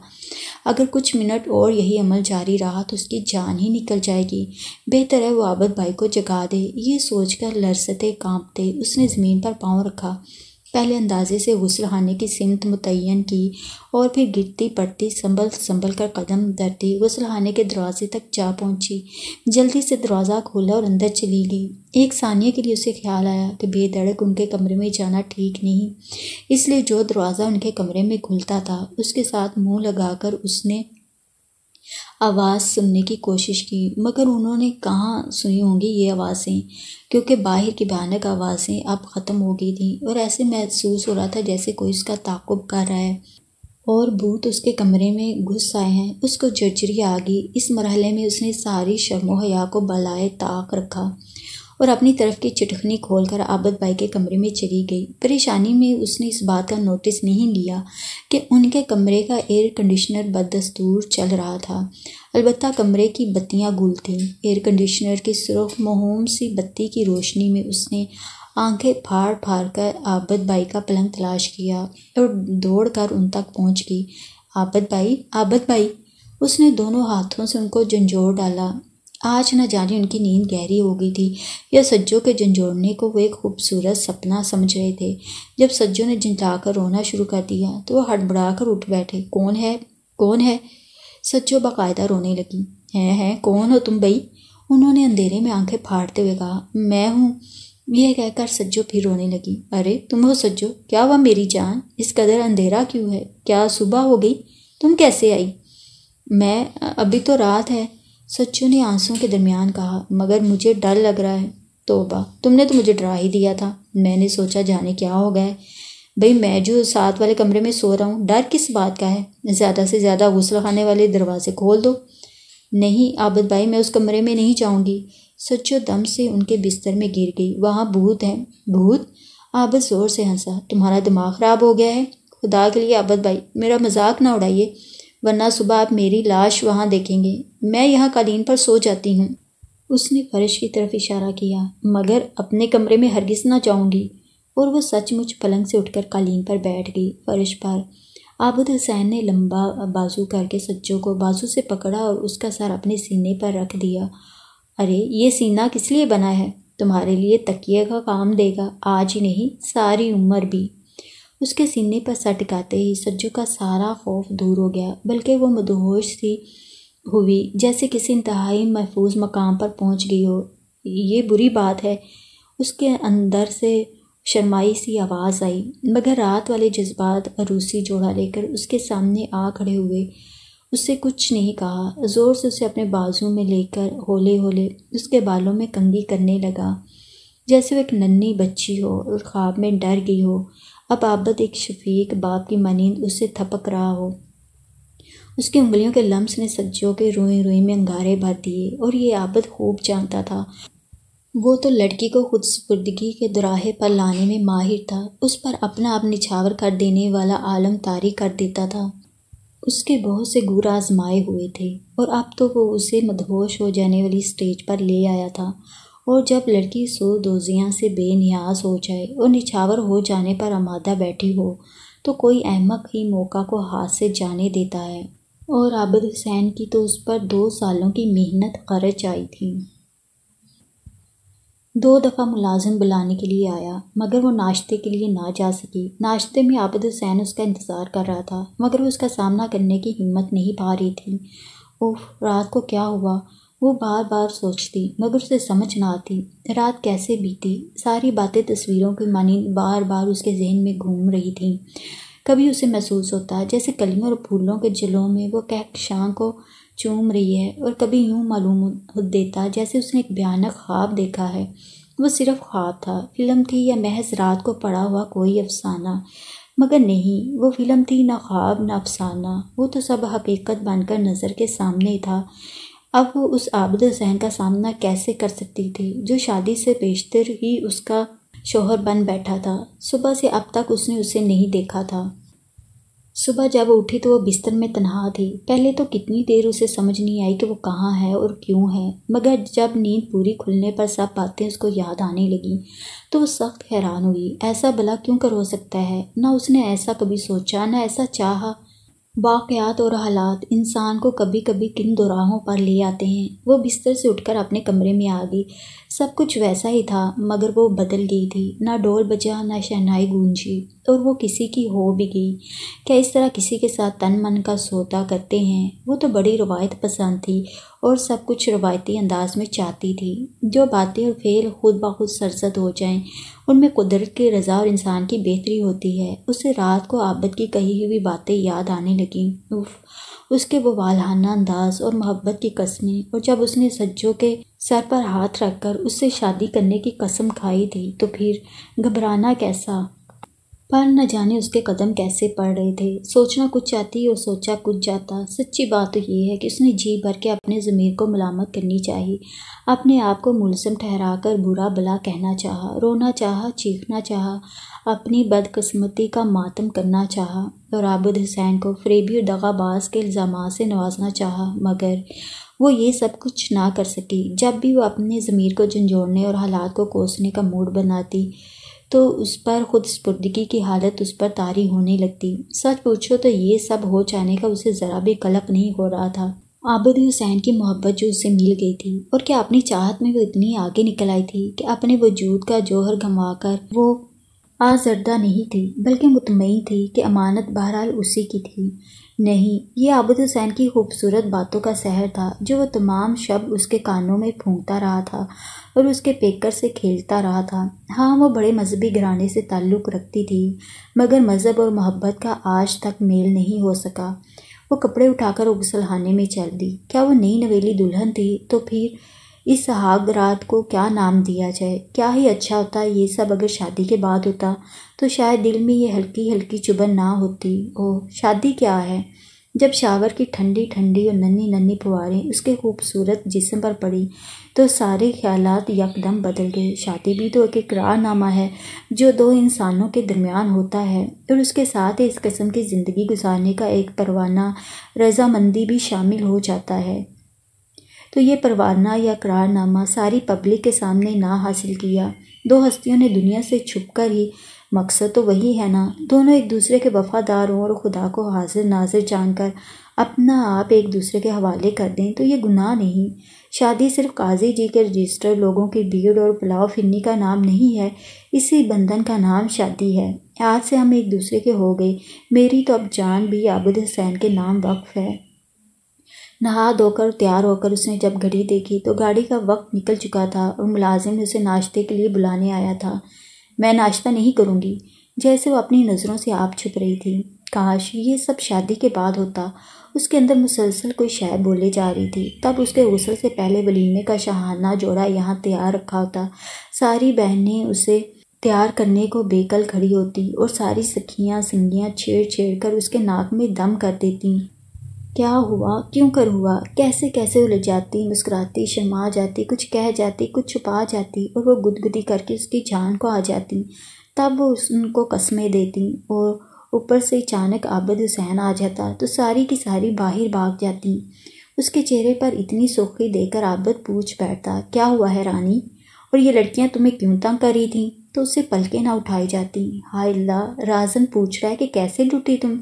अगर कुछ मिनट और यही अमल जारी रहा तो उसकी जान ही निकल जाएगी बेहतर है वो आबद भाई को जगा दे ये सोचकर लरसते कांपते उसने ज़मीन पर पाँव रखा पहले अंदाजे से गुसलखाने की सिमत मुतन की और फिर गिरती पड़ती संभल संभल कर कदम धरती गुसलखाने के दरवाजे तक जा पहुंची जल्दी से दरवाज़ा खोला और अंदर चली गई एक सानिया के लिए उसे ख्याल आया कि बेधड़क उनके कमरे में जाना ठीक नहीं इसलिए जो दरवाज़ा उनके कमरे में खुलता था उसके साथ मुंह लगाकर उसने आवाज़ सुनने की कोशिश की मगर उन्होंने कहाँ सुनी होंगी ये आवाज़ें क्योंकि बाहर की भयानक आवाज़ें अब ख़त्म हो गई थी और ऐसे महसूस हो रहा था जैसे कोई उसका ताकुब कर रहा है और भूत उसके कमरे में घुस आए हैं उसको जर्जरी आ गई इस मरहले में उसने सारी शर्म हया को बलाए ताक रखा और अपनी तरफ की चिटखनी खोलकर आबद भाई के कमरे में चली गई परेशानी में उसने इस बात का नोटिस नहीं लिया कि उनके कमरे का एयर कंडीशनर बदस्तूर चल रहा था अलबत् कमरे की बत्तियाँ गुल थीं एयर कंडीशनर की सुरख महोम सी बत्ती की रोशनी में उसने आंखें फाड़ फाड़ कर आबद भाई का पलंग तलाश किया और दौड़ कर उन तक पहुंच गई आबद भाई आबद भाई उसने दोनों हाथों से उनको झंझोर डाला आज न जाने उनकी नींद गहरी हो गई थी या सज्जों के झंझोड़ने को वो एक खूबसूरत सपना समझ रहे थे जब सज्जों ने झंझा कर रोना शुरू कर दिया तो वह हड़बड़ा कर उठ बैठे कौन है कौन है सज्जो बाकायदा रोने लगी हैं हैं कौन हो तुम भई उन्होंने अंधेरे में आंखें फाड़ते हुए कहा मैं हूँ यह कहकर सज्जो फिर रोने लगी अरे तुम हो सज्जो क्या हुआ मेरी जान इस कदर अंधेरा क्यों है क्या सुबह हो गई तुम कैसे आई मैं अभी तो रात है सच्चू ने आंसू के दरमियान कहा मगर मुझे डर लग रहा है तोबा तुमने तो मुझे डरा ही दिया था मैंने सोचा जाने क्या हो गया भाई मैं जो साथ वाले कमरे में सो रहा हूँ डर किस बात का है ज़्यादा से ज़्यादा गुस्सा खाने वाले दरवाजे खोल दो नहीं आबद भाई मैं उस कमरे में नहीं जाऊँगी सच्चो दम से उनके बिस्तर में गिर गई वहाँ भूत हैं भूत आबद ज़ोर से हंसा तुम्हारा दिमाग ख़राब हो गया है खुदा के लिए आबद भाई मेरा मजाक ना उड़ाइए वरना सुबह आप मेरी लाश वहाँ देखेंगे मैं यहाँ कालीन पर सो जाती हूँ उसने फर्श की तरफ इशारा किया मगर अपने कमरे में हरगिज ना जाऊँगी और वह सचमुच पलंग से उठकर कालीन पर बैठ गई फर्श पर आबुद हुसैन ने लंबा बाजू करके सच्चों को बाजू से पकड़ा और उसका सर अपने सीने पर रख दिया अरे ये सीना किस लिए बना है तुम्हारे लिए तकिए का काम देगा आज ही नहीं सारी उम्र भी उसके सीने पर सट गाते ही सज्जू का सारा खौफ दूर हो गया बल्कि वो मदहोश सी हुई जैसे किसी इंतहाई महफूज मकाम पर पहुंच गई हो ये बुरी बात है उसके अंदर से शर्माई सी आवाज़ आई मगर रात वाले जज्बात रूसी जोड़ा लेकर उसके सामने आ खड़े हुए उससे कुछ नहीं कहा ज़ोर से उसे अपने बाजू में लेकर होले होले उसके बालों में कंगी करने लगा जैसे वो एक नन्ही बच्ची हो और ख्वाब में डर गई हो अब आबद एक शफीक बाप की मानंद उससे थपक रहा हो उसकी उंगलियों के लम्स ने सब्जियों के रोई रोई में अंगारे भर दिए और ये आबद खूब जानता था वो तो लड़की को खुद सपुर्दगी के दुराहे पर लाने में माहिर था उस पर अपना आप निछावर कर देने वाला आलम तारी कर देता था उसके बहुत से गुर आजमाए हुए थे और अब तो वो उसे मदहोश हो जाने वाली स्टेज पर ले आया था और जब लड़की सो दोजियाँ से बेनियाज हो जाए और निछावर हो जाने पर आमादा बैठी हो तो कोई अहमक ही मौका को हाथ से जाने देता है और आबद हुसैन की तो उस पर दो सालों की मेहनत खर्च आई थी दो दफ़ा मुलाजिम बुलाने के लिए आया मगर वो नाश्ते के लिए ना जा सकी नाश्ते में आबद हुसैन उसका इंतज़ार कर रहा था मगर वो उसका सामना करने की हिम्मत नहीं पा रही थी उफ रात को क्या हुआ वो बार बार सोचती मगर उसे समझ ना आती रात कैसे बीती सारी बातें तस्वीरों की मानी बार बार उसके जहन में घूम रही थी कभी उसे महसूस होता जैसे कलियों और फूलों के जलों में वो कहकशां को चूम रही है और कभी यूं मालूम देता जैसे उसने एक भयानक ख्वाब देखा है वो सिर्फ ख्वाब था फिल्म थी या महज रात को पड़ा हुआ कोई अफसाना मगर नहीं वो फिल्म थी ना ख्वाब ना अफसाना वो तो सब हकीकत बनकर नज़र के सामने था अब वो उस आबद जहन का सामना कैसे कर सकती थी जो शादी से बेशतर ही उसका शोहर बन बैठा था सुबह से अब तक उसने उसे नहीं देखा था सुबह जब उठी तो वह बिस्तर में तनहा थी पहले तो कितनी देर उसे समझ नहीं आई कि वो कहाँ है और क्यों है मगर जब नींद पूरी खुलने पर सब बातें उसको याद आने लगी तो वो सख्त हैरान हुई ऐसा भला क्यों कर हो सकता है ना उसने ऐसा कभी सोचा ना ऐसा चाहा वाक़ात और हालात इंसान को कभी कभी किन दुराहों पर ले आते हैं वो बिस्तर से उठकर अपने कमरे में आ गई सब कुछ वैसा ही था मगर वो बदल गई थी ना डोल बजा ना शहनाई गूंजी और वो किसी की हो भी गई क्या इस तरह किसी के साथ तन मन का सोता करते हैं वो तो बड़ी रवायत पसंद थी और सब कुछ रवायती अंदाज में चाहती थी जो बातें और फेल खुद ब खुद सरसद हो जाएं उनमें कुदरत की रज़ा और इंसान की बेहतरी होती है उसे रात को आबद की कही हुई बातें याद आने लगीं उफ़ उसके वो वालहाना अंदाज और मोहब्बत की कस्में और जब उसने सज्जों के सर पर हाथ रखकर उससे शादी करने की कसम खाई थी तो फिर घबराना कैसा पर न जाने उसके कदम कैसे पड़ रहे थे सोचना कुछ चाहती और सोचा कुछ जाता सच्ची बात तो ये है कि उसने जी भर के अपने ज़मीर को मलामत करनी चाहिए अपने आप को मुलसम ठहरा कर बुरा भला कहना चाहा रोना चाहा चीखना चाहा अपनी बदकस्मती का मातम करना चाहा और आबद हुसैन को फ्रेबी और दगाबाज के इल्ज़ाम से नवाजना चाहा मगर वो ये सब कुछ ना कर सकी जब भी वो अपने ज़मीर को झंझोड़ने और हालात को कोसने का मूड बनाती तो उस पर खुद स्पुर्दगी की हालत उस पर तारी होने लगती सच पूछो तो ये सब हो जाने का उसे ज़रा भी कलक नहीं हो रहा था आबद हुसैन की मोहब्बत जो उसे मिल गई थी और क्या अपनी चाहत में वो इतनी आगे निकल आई थी कि अपने वजूद का जोहर गंवा कर वो आजरदा नहीं थी बल्कि मुतमई थी कि अमानत बहरहाल उसी की थी नहीं ये आबद हुसैन की खूबसूरत बातों का सहर था जो वह तमाम शब्द उसके कानों में फूंकता रहा था और उसके पेकर से खेलता रहा था हाँ वो बड़े मजहबी घराने से ताल्लुक़ रखती थी मगर मज़हब और मोहब्बत का आज तक मेल नहीं हो सका वो कपड़े उठाकर उगसलहाने में चल दी क्या वो नई नवेली दुल्हन थी तो फिर इस हाग रात को क्या नाम दिया जाए क्या ही अच्छा होता ये सब अगर शादी के बाद होता तो शायद दिल में ये हल्की हल्की चुभन ना होती ओह शादी क्या है जब शावर की ठंडी ठंडी और नन्ही नन्ही फुहारें उसके खूबसूरत जिस्म पर पड़ी तो सारे ख्यालात यकदम बदल गए शादी भी तो एक नामा है जो दो इंसानों के दरमियान होता है और उसके साथ इस कस्म की ज़िंदगी गुजारने का एक परवाना रजामंदी भी शामिल हो जाता है तो ये परवाना या करारनामा सारी पब्लिक के सामने ना हासिल किया दो हस्तियों ने दुनिया से कर ही मकसद तो वही है ना दोनों एक दूसरे के वफादार हों और खुदा को हाजिर नाजिर जानकर अपना आप एक दूसरे के हवाले कर दें तो ये गुनाह नहीं शादी सिर्फ काजी जी के रजिस्टर लोगों की भीड़ और पुलाव फिरनी का नाम नहीं है इसी बंधन का नाम शादी है आज से हम एक दूसरे के हो गए मेरी तो अब जान भी आबिद हुसैन के नाम वक्फ है नहा धोकर तैयार होकर उसने जब घड़ी देखी तो गाड़ी का वक्त निकल चुका था और मुलाजिम उसे नाश्ते के लिए बुलाने आया था मैं नाश्ता नहीं करूँगी जैसे वो अपनी नज़रों से आप छुप रही थी काश ये सब शादी के बाद होता उसके अंदर मुसलसल कोई शायद बोले जा रही थी तब उसके गसल से पहले वलीमे का शहाना जोड़ा यहाँ तैयार रखा होता सारी बहनें उसे तैयार करने को बेकल खड़ी होती और सारी सखियाँ संगियाँ छेड़ छेड़ कर उसके नाक में दम कर देती क्या हुआ क्यों कर हुआ कैसे कैसे उलझ जाती मुस्कुराती शर्मा जाती कुछ कह जाती कुछ छुपा जाती और वो गुदगुदी करके उसकी जान को आ जाती तब वो उनको कस्में देती और ऊपर से अचानक आबद हुसैन आ जाता तो सारी की सारी बाहर भाग जाती उसके चेहरे पर इतनी सोखी देकर आबद पूछ बैठता क्या हुआ है रानी और ये लड़कियां तुम्हें क्यों तंग कर रही थीं तो उसे पलके ना उठाई जाती हाय अल्लाह राजन पूछ रहा है कि कैसे लुटी तुम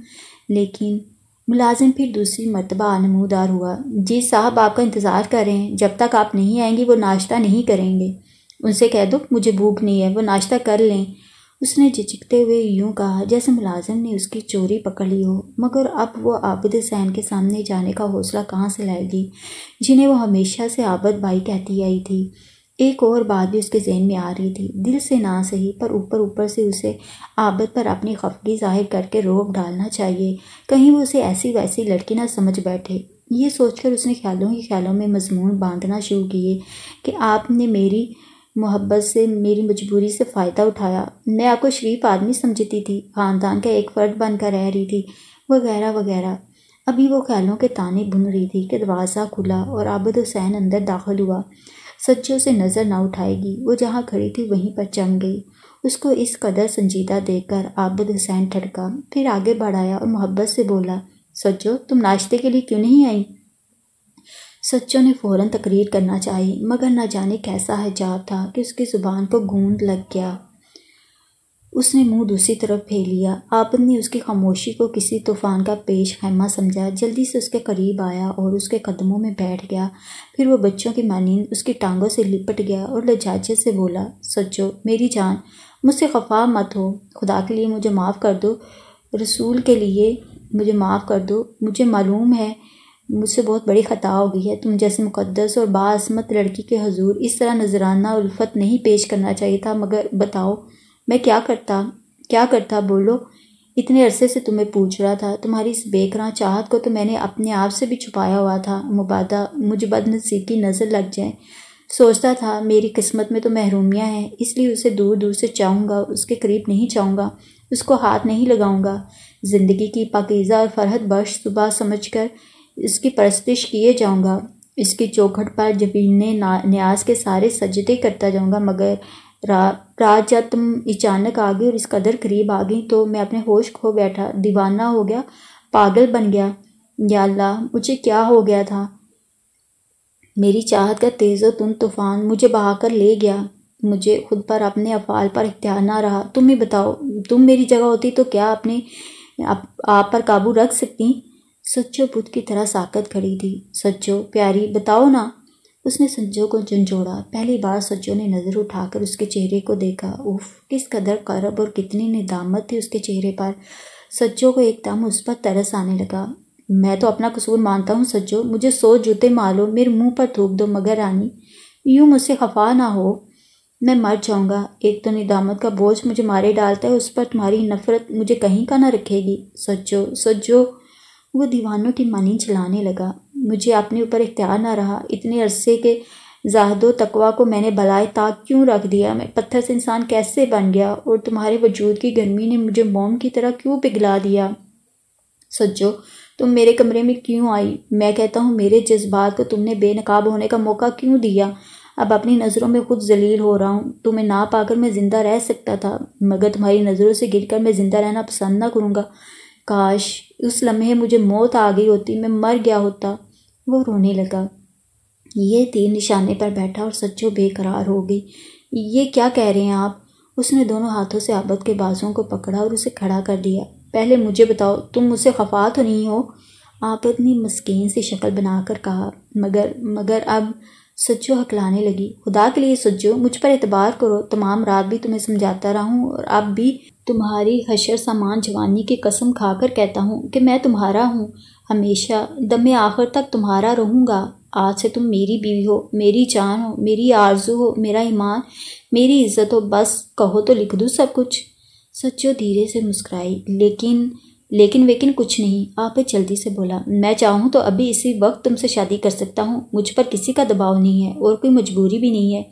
लेकिन मुलाजिम फिर दूसरी मरतबा नमूदार हुआ जी साहब आपका इंतज़ार कर रहे हैं जब तक आप नहीं आएंगे वो नाश्ता नहीं करेंगे उनसे कह दो मुझे भूख नहीं है वो नाश्ता कर लें उसने झिझकते हुए यूं कहा जैसे मुलाजिम ने उसकी चोरी पकड़ ली हो मगर अब वो आबद हुसैन के सामने जाने का हौसला कहाँ से लाएगी जिन्हें वो हमेशा से आबद बाई कहती आई थी एक और बात भी उसके जहन में आ रही थी दिल से ना सही पर ऊपर ऊपर से उसे आबद पर अपनी खफगी जाहिर करके रोक डालना चाहिए कहीं वो उसे ऐसी वैसी लड़की ना समझ बैठे ये सोचकर उसने ख्यालों ही ख्यालों में मजमून बांधना शुरू किए कि आपने मेरी मोहब्बत से मेरी मजबूरी से फ़ायदा उठाया मैं आपको शरीफ आदमी समझती थी ख़ानदान का एक फ़र्द बनकर रह रही थी वगैरह वगैरह अभी वो ख्यालों के ताने बुन रही थी कि दरवाज़ा खुला और आबद हुसैन अंदर दाखिल हुआ सच्चे से नज़र ना उठाएगी वो जहाँ खड़ी थी वहीं पर चम गई उसको इस कदर संजीदा देखकर आबद हुसैन ठड़का फिर आगे बढ़ाया और मोहब्बत से बोला सच्चो तुम नाश्ते के लिए क्यों नहीं आई सच्चों ने फ़ौरन तकरीर करना चाहिए मगर ना जाने कैसा हजाब था कि उसकी ज़ुबान को गूंद लग गया उसने मुंह दूसरी तरफ फेर लिया आबद ने उसकी खामोशी को किसी तूफान का पेश खैमा समझा जल्दी से उसके करीब आया और उसके कदमों में बैठ गया फिर वह बच्चों की मानी उसकी टांगों से लिपट गया और लजाजे से बोला सचो मेरी जान मुझसे खफा मत हो खुदा के लिए मुझे माफ़ कर दो रसूल के लिए मुझे माफ़ कर दो मुझे मालूम है मुझसे बहुत बड़ी ख़ता हो गई है तुम जैसे मुकदस और बासमत लड़की के हजूर इस तरह नजराना उल्फत नहीं पेश करना चाहिए था मगर बताओ मैं क्या करता क्या करता बोलो इतने अरसे से तुम्हें पूछ रहा था तुम्हारी इस बेकरा चाहत को तो मैंने अपने आप से भी छुपाया हुआ था मुबादा मुझे बदनसीब की नज़र लग जाए सोचता था मेरी किस्मत में तो महरूमियाँ हैं इसलिए उसे दूर दूर से चाहूँगा उसके करीब नहीं चाहूँगा उसको हाथ नहीं लगाऊँगा ज़िंदगी की पाकिज़ा और फरहत बश सुबह समझ कर इसकी परस्तिश किए जाऊँगा इसकी चौखट पर जबीन ना न्याज के सारे सजदे करता जाऊँगा मगर रात राजा तुम अचानक आ गई और इस कदर करीब आ गई तो मैं अपने होश खो बैठा दीवाना हो गया पागल बन गया या अल्लाह मुझे क्या हो गया था मेरी चाहत का तेज़ो तुम तूफ़ान मुझे बहाकर ले गया मुझे खुद पर अपने अफाल पर इख्तियार ना रहा तुम ही बताओ तुम मेरी जगह होती तो क्या अपने आप, आप पर काबू रख सकती सच्चो बुद्ध की तरह साकत खड़ी थी सच्चो प्यारी बताओ ना उसने संजो को झंझोड़ा पहली बार सज्जो ने नज़र उठाकर उसके चेहरे को देखा उफ किस कदर करब और कितनी निदामत थी उसके चेहरे पर सज्जो को एकदम उस पर तरस आने लगा मैं तो अपना कसूर मानता हूँ सज्जो मुझे सो जूते मारो मेरे मुंह पर थूक दो मगर रानी यूँ मुझसे खफा ना हो मैं मर जाऊँगा एक तो निदामत का बोझ मुझे मारे डालता है उस पर तुम्हारी नफरत मुझे कहीं का ना रखेगी सज्जो सज्जो वो दीवानों की मानी चलाने लगा मुझे अपने ऊपर इख्तियार ना रहा इतने अरसे के जाहदो तकवा को मैंने बलाए ताक क्यों रख दिया मैं पत्थर से इंसान कैसे बन गया और तुम्हारे वजूद की गर्मी ने मुझे मोम की तरह क्यों पिघला दिया सज्जो तुम मेरे कमरे में क्यों आई मैं कहता हूँ मेरे जज्बात को तुमने बेनकाब होने का मौका क्यों दिया अब अपनी नज़रों में खुद जलील हो रहा हूँ तुम्हें ना पाकर मैं ज़िंदा रह सकता था मगर तुम्हारी नज़रों से गिरकर मैं ज़िंदा रहना पसंद ना करूँगा काश उस लम्हे मुझे मौत आ गई होती मैं मर गया होता वो रोने लगा ये तीर निशाने पर बैठा और सच्चो बेकरार हो गई ये क्या कह रहे हैं आप उसने दोनों हाथों से आबद के बाजुओं को पकड़ा और उसे खड़ा कर दिया पहले मुझे बताओ तुम मुझसे खफा तो नहीं हो आबद ने मस्किन सी शक्ल बनाकर कहा मगर मगर अब सज्जो हकलाने लगी खुदा के लिए सज्जो मुझ पर एतबार करो तमाम रात भी तुम्हें समझाता रहा हूँ और अब भी तुम्हारी हशर सामान जवानी की कसम खाकर कहता हूँ कि मैं तुम्हारा हूँ हमेशा दम आखिर तक तुम्हारा रहूँगा आज से तुम मेरी बीवी हो मेरी जान हो मेरी आरजू हो मेरा ईमान मेरी इज्जत हो बस कहो तो लिख दूँ सब कुछ सचो धीरे से मुस्कराई लेकिन लेकिन वेकिन कुछ नहीं आप जल्दी से बोला मैं चाहूँ तो अभी इसी वक्त तुमसे शादी कर सकता हूँ मुझ पर किसी का दबाव नहीं है और कोई मजबूरी भी नहीं है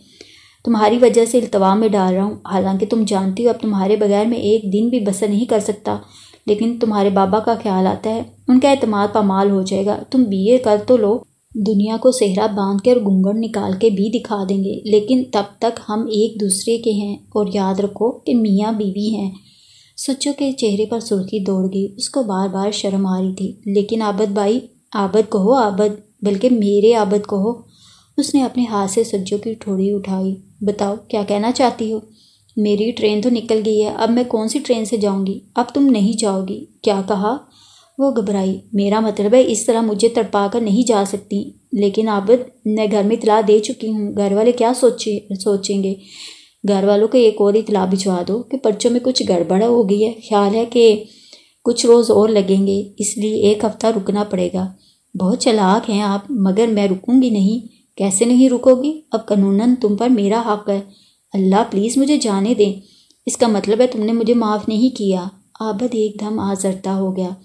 तुम्हारी वजह से इल्तवा में डाल रहा हूँ हालांकि तुम जानती हो अब तुम्हारे बगैर मैं एक दिन भी बसर नहीं कर सकता लेकिन तुम्हारे बाबा का ख्याल आता है उनका अतमाद पामाल हो जाएगा तुम ए कर तो लो दुनिया को सेहरा बांध के और घूंघट निकाल के भी दिखा देंगे लेकिन तब तक हम एक दूसरे के हैं और याद रखो कि मियाँ बीवी हैं सच्चू के चेहरे पर सुर्खी दौड़ गई उसको बार बार शर्म आ रही थी लेकिन आबद भाई आबद कहो आबद बल्कि मेरे आबद कहो उसने अपने हाथ से सज्जों की ठोड़ी उठाई बताओ क्या कहना चाहती हो मेरी ट्रेन तो निकल गई है अब मैं कौन सी ट्रेन से जाऊंगी अब तुम नहीं जाओगी क्या कहा वो घबराई मेरा मतलब है इस तरह मुझे तड़पा कर नहीं जा सकती लेकिन अब मैं घर में इतला दे चुकी हूँ घर वाले क्या सोचे सोचेंगे घर वालों को एक और इतला भिजवा दो कि पर्चों में कुछ गड़बड़ हो गई है ख्याल है कि कुछ रोज़ और लगेंगे इसलिए एक हफ़्ता रुकना पड़ेगा बहुत चलाक हैं आप मगर मैं रुकूंगी नहीं कैसे नहीं रुकोगी अब कानूनन तुम पर मेरा हक हाँ है अल्लाह प्लीज़ मुझे जाने दें इसका मतलब है तुमने मुझे माफ़ नहीं किया आबद एकदम आजरता हो गया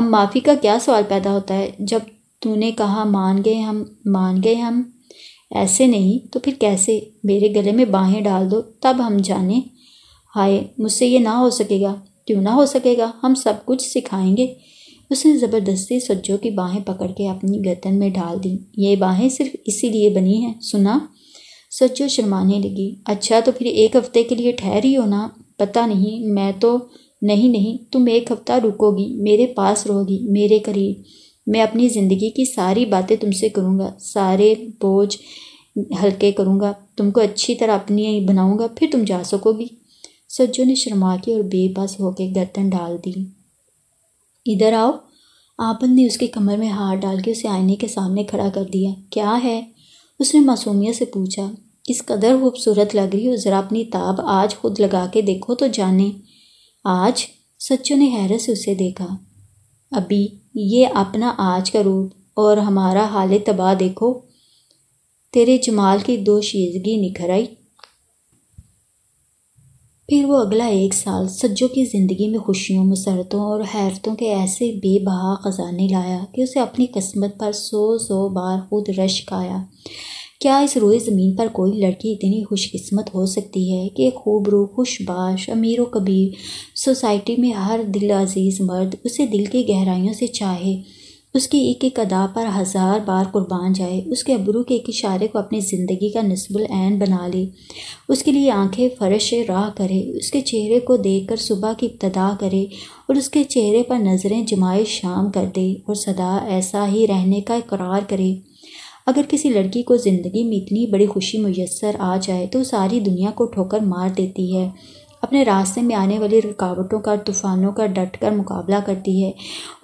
अब माफ़ी का क्या सवाल पैदा होता है जब तूने कहा मान गए हम मान गए हम ऐसे नहीं तो फिर कैसे मेरे गले में बाहें डाल दो तब हम जाने हाय मुझसे ये ना हो सकेगा क्यों ना हो सकेगा हम सब कुछ सिखाएंगे उसने ज़बरदस्ती सज्जों की बाहें पकड़ के अपनी गर्दन में डाल दी ये बाहें सिर्फ इसीलिए बनी हैं सुना सचो शर्माने लगी अच्छा तो फिर एक हफ्ते के लिए ठहरी हो ना पता नहीं मैं तो नहीं नहीं तुम एक हफ्ता रुकोगी मेरे पास रहोगी मेरे करीब मैं अपनी ज़िंदगी की सारी बातें तुमसे करूँगा सारे बोझ हल्के करूँगा तुमको अच्छी तरह अपनी बनाऊँगा फिर तुम जा सकोगी सज्जो ने शर्मा के और बेबस होकर गर्दन डाल दी इधर आओ आपन ने उसके कमर में हाथ डाल के उसे आईने के सामने खड़ा कर दिया क्या है उसने मासूमियत से पूछा इस कदर खूबसूरत लग रही हो ज़रा अपनी ताब आज खुद लगा के देखो तो जाने आज सच्चो ने हैरत से उसे देखा अभी ये अपना आज का रूप और हमारा हाल तबाह देखो तेरे जमाल की दो शीजगी निखर आई फिर वो अगला एक साल सज्जो की ज़िंदगी में खुशियों मसरतों और हैरतों के ऐसे बेबहा ख़जाने लाया कि उसे अपनी किस्मत पर सौ सौ बार खुद रश्क आया क्या इस रोए ज़मीन पर कोई लड़की इतनी खुशकिस्मत हो सकती है कि खूबरू खुशबाश अमीर कबीर सोसाइटी में हर दिल अजीज़ मर्द उसे दिल की गहराइयों से चाहे उसकी एक एक अदा पर हज़ार बार कुर्बान जाए उसके अबरू के एक इशारे को अपनी ज़िंदगी का नस्बल ऐन बना ले उसके लिए आंखें फर्श राह करे उसके चेहरे को देखकर सुबह की इब्तदा करे और उसके चेहरे पर नज़रें जमाए शाम कर दे और सदा ऐसा ही रहने का इकरार करे अगर किसी लड़की को ज़िंदगी में इतनी बड़ी खुशी मैसर आ जाए तो सारी दुनिया को ठोकर मार देती है अपने रास्ते में आने वाली रुकावटों का तूफ़ानों का डट कर मुकाबला करती है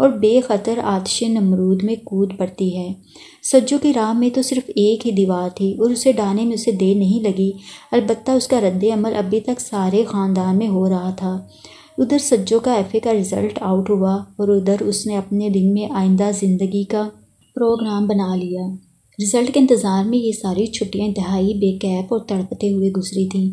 और बेखतर आतश नमरूद में कूद पड़ती है सज्जों की राह में तो सिर्फ एक ही दीवार थी और उसे डाने में उसे देर नहीं लगी अलबत् उसका रद्द अमल अभी तक सारे ख़ानदान में हो रहा था उधर सज्जों का एफ़े का रिज़ल्ट आउट हुआ और उधर उसने अपने दिन में आइंदा ज़िंदगी का प्रोग्राम बना लिया रिज़ल्ट के इंतज़ार में ये सारी छुट्टियाँ इंतहाई बेकैफ और तड़पते हुए गुजरी थीं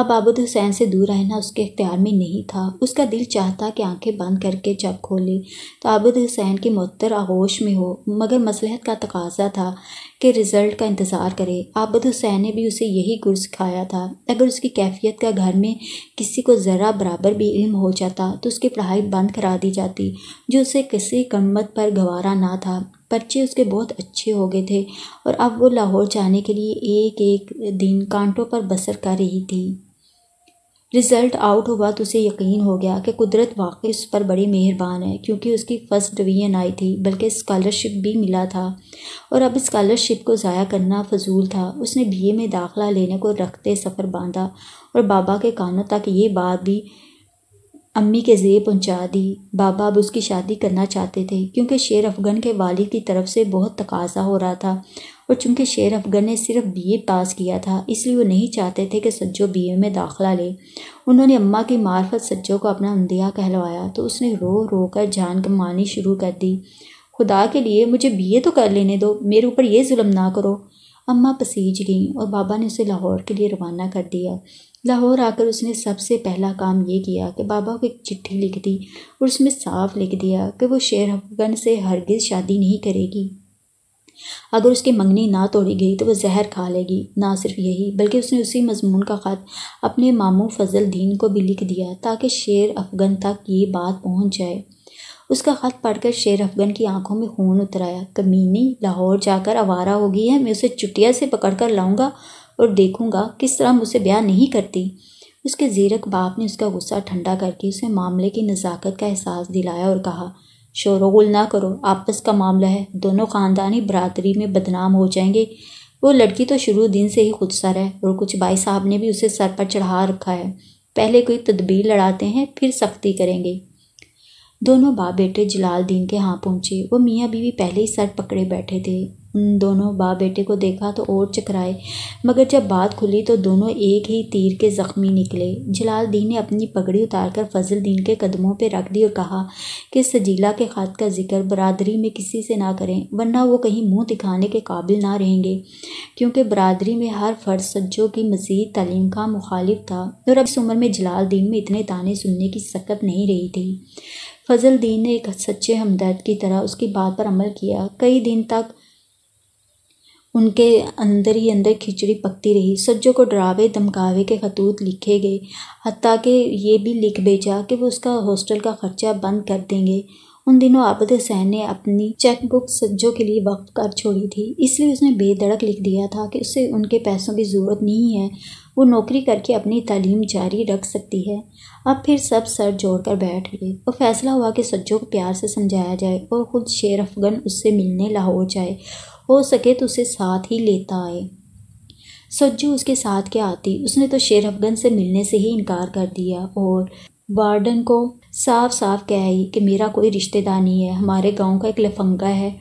अब आबद हुसैन से दूर रहना उसके अख्तियार में नहीं था उसका दिल चाहता कि आंखें बंद करके जब खोले तो आबद हुसैन के मुतर आगोश में हो मगर मसलहत का तकाजा था कि रिज़ल्ट का इंतज़ार करे आबद हुसैन ने भी उसे यही गुर सिखाया था अगर उसकी कैफियत का घर में किसी को ज़रा बराबर भी इल्म हो जाता तो उसकी पढ़ाई बंद करा दी जाती जो उसे किसी कमत पर गवारा ना था पर्चे उसके बहुत अच्छे हो गए थे और अब वो लाहौर जाने के लिए एक एक दिन कांटों पर बसर कर रही थी रिज़ल्ट आउट हुआ तो उसे यकीन हो गया कि कुदरत वाकई उस पर बड़ी मेहरबान है क्योंकि उसकी फ़र्स्ट डिवीज़न आई थी बल्कि स्कॉलरशिप भी मिला था और अब स्कॉलरशिप को ज़ाया करना फजूल था उसने बीए में दाखला लेने को रखते सफ़र बांधा और बाबा के कानों तक ये बात भी अम्मी के ज़ेब पहुंचा दी बाबा अब उसकी शादी करना चाहते थे क्योंकि शेर अफगन के वालिद की तरफ से बहुत तकाजा हो रहा था और चूंकि शेर अफगन ने सिर्फ बीए पास किया था इसलिए वो नहीं चाहते थे कि सज्जो बीए में दाखला ले उन्होंने अम्मा की मार्फत सज्जो को अपना अंदिया कहलवाया तो उसने रो रो कर जान कमानी शुरू कर दी खुदा के लिए मुझे बीए तो कर लेने दो मेरे ऊपर ये जुल्म ना करो अम्मा पसीज गईं और बाबा ने उसे लाहौर के लिए रवाना कर दिया लाहौर आकर उसने सबसे पहला काम ये किया कि बाबा को एक चिट्ठी लिख दी और उसमें साफ लिख दिया कि वो शेर अफगन से हरगिज़ शादी नहीं करेगी अगर उसकी मंगनी ना तोड़ी गई तो वह जहर खा लेगी ना सिर्फ यही बल्कि उसने उसी मजमून का ख़त अपने मामू फजल दीन को भी लिख दिया ताकि शेर अफगन तक ये बात पहुंच जाए उसका ख़त पढ़कर शेर अफगन की आंखों में खून उतर आया कमीनी लाहौर जाकर आवारा होगी है मैं उसे चुटिया से पकड़ कर लाऊंगा और देखूँगा किस तरह मुझसे ब्याह नहीं करती उसके ज़ीरक बाप ने उसका गुस्सा ठंडा करके उसे मामले की नज़ाकत का एहसास दिलाया और कहा शोरगुल ना करो आपस का मामला है दोनों ख़ानदानी बरदरी में बदनाम हो जाएंगे वो लड़की तो शुरू दिन से ही सर है और कुछ भाई साहब ने भी उसे सर पर चढ़ा रखा है पहले कोई तदबीर लड़ाते हैं फिर सख्ती करेंगे दोनों बाप बेटे दीन के यहाँ पहुँचे वो मियाँ बीवी पहले ही सर पकड़े बैठे थे उन दोनों बाप बेटे को देखा तो और चकराए मगर जब बात खुली तो दोनों एक ही तीर के ज़ख्मी निकले जलाल दीन ने अपनी पगड़ी उतारकर दीन के कदमों पर रख दी और कहा कि सजीला के ख़ात का जिक्र बरदरी में किसी से ना करें वरना वो कहीं मुंह दिखाने के काबिल ना रहेंगे क्योंकि बरदरी में हर फर्ज सज्जों की मजीद तलीम का मुखालिफ था और अब इस उम्र में जलालदीन में इतने ताने सुनने की सकत नहीं रही थी फ़जल दीन ने एक सच्चे हमदर्द की तरह उसकी बात पर अमल किया कई दिन तक उनके अंदर ही अंदर खिचड़ी पकती रही सज्जों को डरावे धमकावे के खतूत लिखे गए हती कि ये भी लिख भेजा कि वो उसका हॉस्टल का खर्चा बंद कर देंगे उन दिनों आबद हुसैन ने अपनी चेकबुक सज्जों के लिए वक्फ कर छोड़ी थी इसलिए उसने बेधड़क लिख दिया था कि उससे उनके पैसों की ज़रूरत नहीं है वो नौकरी करके अपनी तालीम जारी रख सकती है अब फिर सब सर जोड़ कर बैठ गए और फैसला हुआ कि सज्जो को प्यार से समझाया जाए और ख़ुद शेर अफगन उससे मिलने लाहौर जाए हो सके तो उसे साथ ही लेता आए सज्जू उसके साथ क्या आती उसने तो शेर अफगन से मिलने से ही इनकार कर दिया और वार्डन को साफ साफ कह आई कि मेरा कोई रिश्तेदार नहीं है हमारे गांव का एक लफंगा है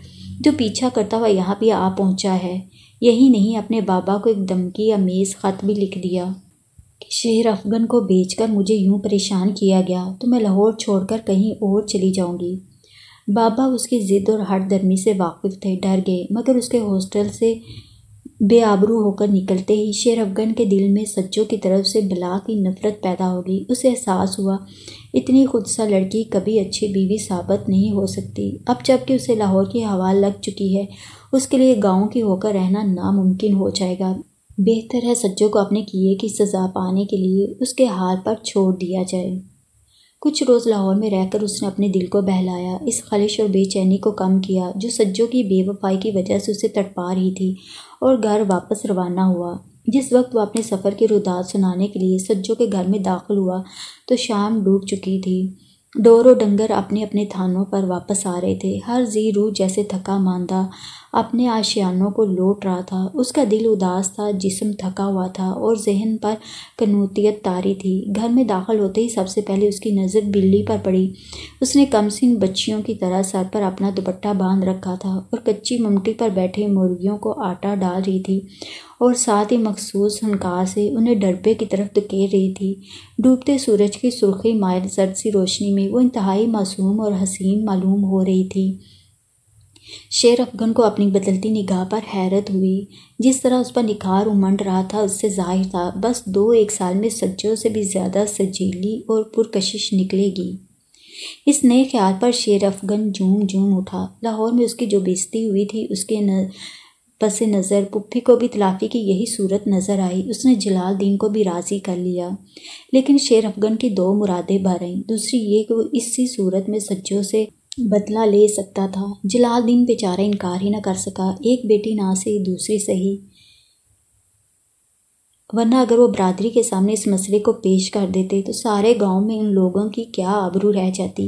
जो पीछा करता हुआ यहाँ भी आ पहुँचा है यही नहीं अपने बाबा को एक धमकी मेज़ ख़त भी लिख दिया कि शेर अफगन को बेचकर मुझे यूं परेशान किया गया तो मैं लाहौर छोड़कर कहीं और चली जाऊंगी बाबा उसकी ज़िद और हट दर्मी से वाकिफ़ थे डर गए मगर उसके हॉस्टल से बेआबरू होकर निकलते ही शेर अफगन के दिल में सच्चों की तरफ से बला की नफ़रत पैदा होगी उसे एहसास हुआ इतनी खुदसा लड़की कभी अच्छी बीवी साबित नहीं हो सकती अब जबकि उसे लाहौर की हवा लग चुकी है उसके लिए गाँव की होकर रहना नामुमकिन हो जाएगा बेहतर है सज्जों को अपने किए की सज़ा पाने के लिए उसके हाल पर छोड़ दिया जाए कुछ रोज़ लाहौर में रहकर उसने अपने दिल को बहलाया इस खलिश और बेचैनी को कम किया जो सज्जों की बेवफाई की वजह से उसे तड़पा रही थी और घर वापस रवाना हुआ जिस वक्त वह अपने सफ़र की रुदात सुनाने के लिए सज्जों के घर में दाखिल हुआ तो शाम डूब चुकी थी और डंगर अपने अपने थानों पर वापस आ रहे थे हर जी रू जैसे थका मानदा अपने आशियानों को लौट रहा था उसका दिल उदास था जिसम थका हुआ था और जहन पर कनूतियत तारी थी घर में दाखिल होते ही सबसे पहले उसकी नज़र बिल्ली पर पड़ी उसने कम सिन बच्चियों की तरह सर पर अपना दुपट्टा बांध रखा था और कच्ची ममटी पर बैठे मुर्गियों को आटा डाल रही थी और साथ ही मखसूस हनकार से उन्हें डरबे की तरफ धकेर रही थी डूबते सूरज की सुर्खी मायर सर्द सी रोशनी में वो इंतहाई मासूम और हसीन मालूम हो रही थी शेर अफगन को अपनी बदलती निगाह पर हैरत हुई जिस तरह उस पर निखार उमंड रहा था उससे जाहिर था बस दो एक साल में सज्जों से भी ज़्यादा सजीली और पुरकशिश निकलेगी इस नए ख्याल पर शेर अफगन झूम झूम उठा लाहौर में उसकी जो बेजती हुई थी उसके न पस नज़र पुप्पी को भी तलाफी की यही सूरत नज़र आई उसने दीन को भी राज़ी कर लिया लेकिन शेर अफगन की दो मुरादें भर दूसरी ये कि वो इसी सूरत में सज्जों से बदला ले सकता था दीन बेचारा इनकार ही ना कर सका एक बेटी ना सही दूसरी सही वरना अगर वो बरादरी के सामने इस मसले को पेश कर देते तो सारे गांव में इन लोगों की क्या आबरू रह जाती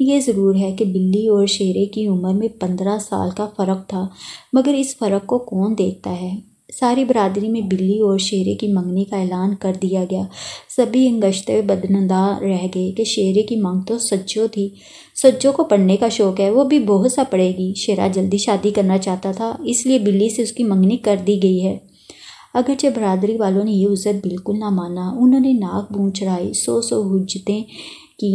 ये ज़रूर है कि बिल्ली और शेरे की उम्र में पंद्रह साल का फ़र्क था मगर इस फ़र्क को कौन देखता है सारी बरदरी में बिल्ली और शेरे की मंगनी का ऐलान कर दिया गया सभी अंगश्ते बदनंदा रह गए कि शेरे की मांग तो सज्जो थी सज्जो को पढ़ने का शौक़ है वो भी बहुत सा पढ़ेगी शेरा जल्दी शादी करना चाहता था इसलिए बिल्ली से उसकी मंगनी कर दी गई है अगरचे बरदरी वालों ने ये उज़र बिल्कुल ना माना उन्होंने नाक बूँ चढ़ाई सौ सो हजतें की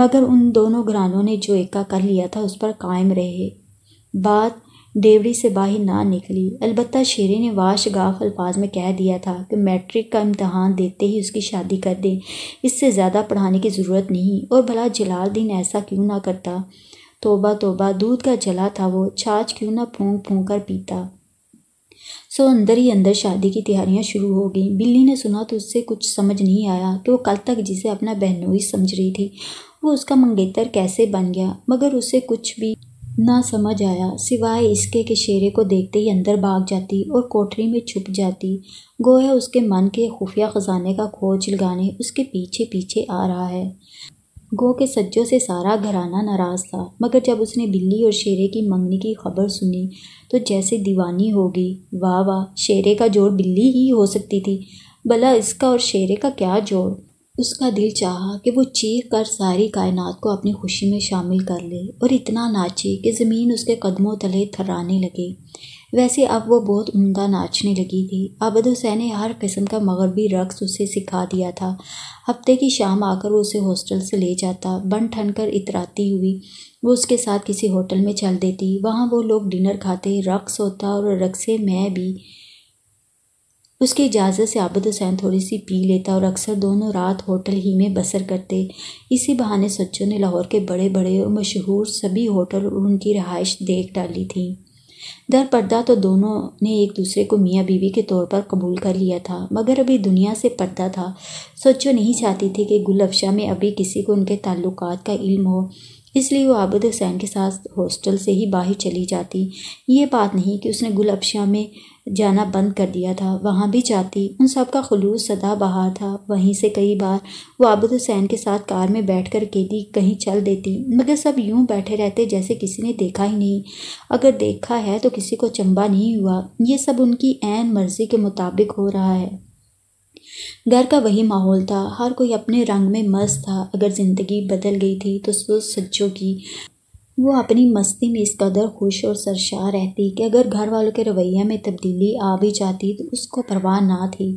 मगर उन दोनों घरानों ने जो एका कर लिया था उस पर कायम रहे बात देवड़ी से बाहर ना निकली अलबत् शेरे ने वाशगाफ अल्फाज में कह दिया था कि मैट्रिक का इम्तहान देते ही उसकी शादी कर दें इससे ज़्यादा पढ़ाने की ज़रूरत नहीं और भला जलाल दिन ऐसा क्यों ना करता तोबा तोबा दूध का जला था वो छाछ क्यों ना फूंक फूंक कर पीता सो अंदर ही अंदर शादी की तैयारियां शुरू हो गई बिल्ली ने सुना तो उससे कुछ समझ नहीं आया कि तो वो कल तक जिसे अपना बहनोई समझ रही थी वो उसका मंगेतर कैसे बन गया मगर उसे कुछ भी ना समझ आया सिवाय इसके के शेरे को देखते ही अंदर भाग जाती और कोठरी में छुप जाती गोया उसके मन के खुफिया ख़जाने का खोज लगाने उसके पीछे पीछे आ रहा है गो के सज्जों से सारा घराना नाराज़ था मगर जब उसने बिल्ली और शेरे की मंगनी की खबर सुनी तो जैसे दीवानी होगी वाह वाह शेरे का जोड़ बिल्ली ही हो सकती थी भला इसका और शेरे का क्या जोड़ उसका दिल चाहा कि वो चीख कर सारी कायनात को अपनी खुशी में शामिल कर ले और इतना नाचे कि ज़मीन उसके कदमों तले थर्राने लगे वैसे अब वो बहुत उमदा नाचने लगी थी आबद हुसैन ने हर किस्म का मगरबी रक्स उसे सिखा दिया था हफ्ते की शाम आकर वो उसे हॉस्टल से ले जाता बन ठन कर इतराती हुई वो उसके साथ किसी होटल में चल देती वहाँ वो लोग डिनर खाते रक्स होता और रक्से मैं भी उसकी इजाज़त से आबद हुसैन थोड़ी सी पी लेता और अक्सर दोनों रात होटल ही में बसर करते इसी बहाने सच्चों ने लाहौर के बड़े बड़े और मशहूर सभी होटल और उनकी रहाइश देख डाली थी दर पर्दा तो दोनों ने एक दूसरे को मियाँ बीवी के तौर पर कबूल कर लिया था मगर अभी दुनिया से पर्दा था सोचो नहीं चाहती थी कि गुल अफशा में अभी किसी को उनके ताल्लुक का इल्म हो इसलिए वो आबद हुसैन के साथ हॉस्टल से ही बाहर चली जाती ये बात नहीं कि उसने गुल अफशा में जाना बंद कर दिया था वहाँ भी जाती उन सब का खलूस सदा बहा था वहीं से कई बार वो आबद हुसैन के साथ कार में बैठ कर अकेली कहीं चल देती मगर सब यूं बैठे रहते जैसे किसी ने देखा ही नहीं अगर देखा है तो किसी को चंबा नहीं हुआ ये सब उनकी ऐन मर्जी के मुताबिक हो रहा है घर का वही माहौल था हर कोई अपने रंग में मस्त था अगर ज़िंदगी बदल गई थी तो सोच सच्चों की वो अपनी मस्ती में इस कदर खुश और सरशाह रहती कि अगर घर वालों के रवैया में तब्दीली आ भी जाती तो उसको परवाह ना थी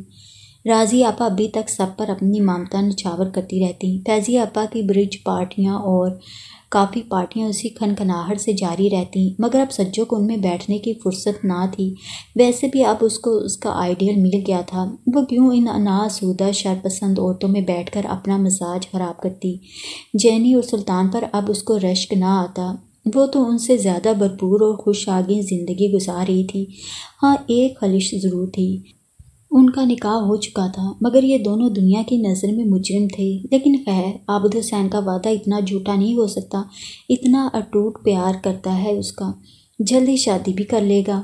राजी आपा अभी तक सब पर अपनी मामता नछावर करती रहती फैजी आपा की ब्रिज पार्टियाँ और काफ़ी पार्टियां उसी खनखनाहट से जारी रहती मगर अब सज्जो को उनमें बैठने की फुर्सत ना थी वैसे भी अब उसको उसका आइडियल मिल गया था वो क्यों इन अनासुदा शरपसंद औरतों में बैठकर अपना मिजाज खराब करती जैनी और सुल्तान पर अब उसको रश्क ना आता वो तो उनसे ज़्यादा भरपूर और खुश आगे ज़िंदगी गुजार रही थी हाँ एक खलिश ज़रूर थी उनका निकाह हो चुका था मगर ये दोनों दुनिया की नज़र में मुजरिम थे लेकिन खैर आबद हुसैन का वादा इतना झूठा नहीं हो सकता इतना अटूट प्यार करता है उसका जल्दी शादी भी कर लेगा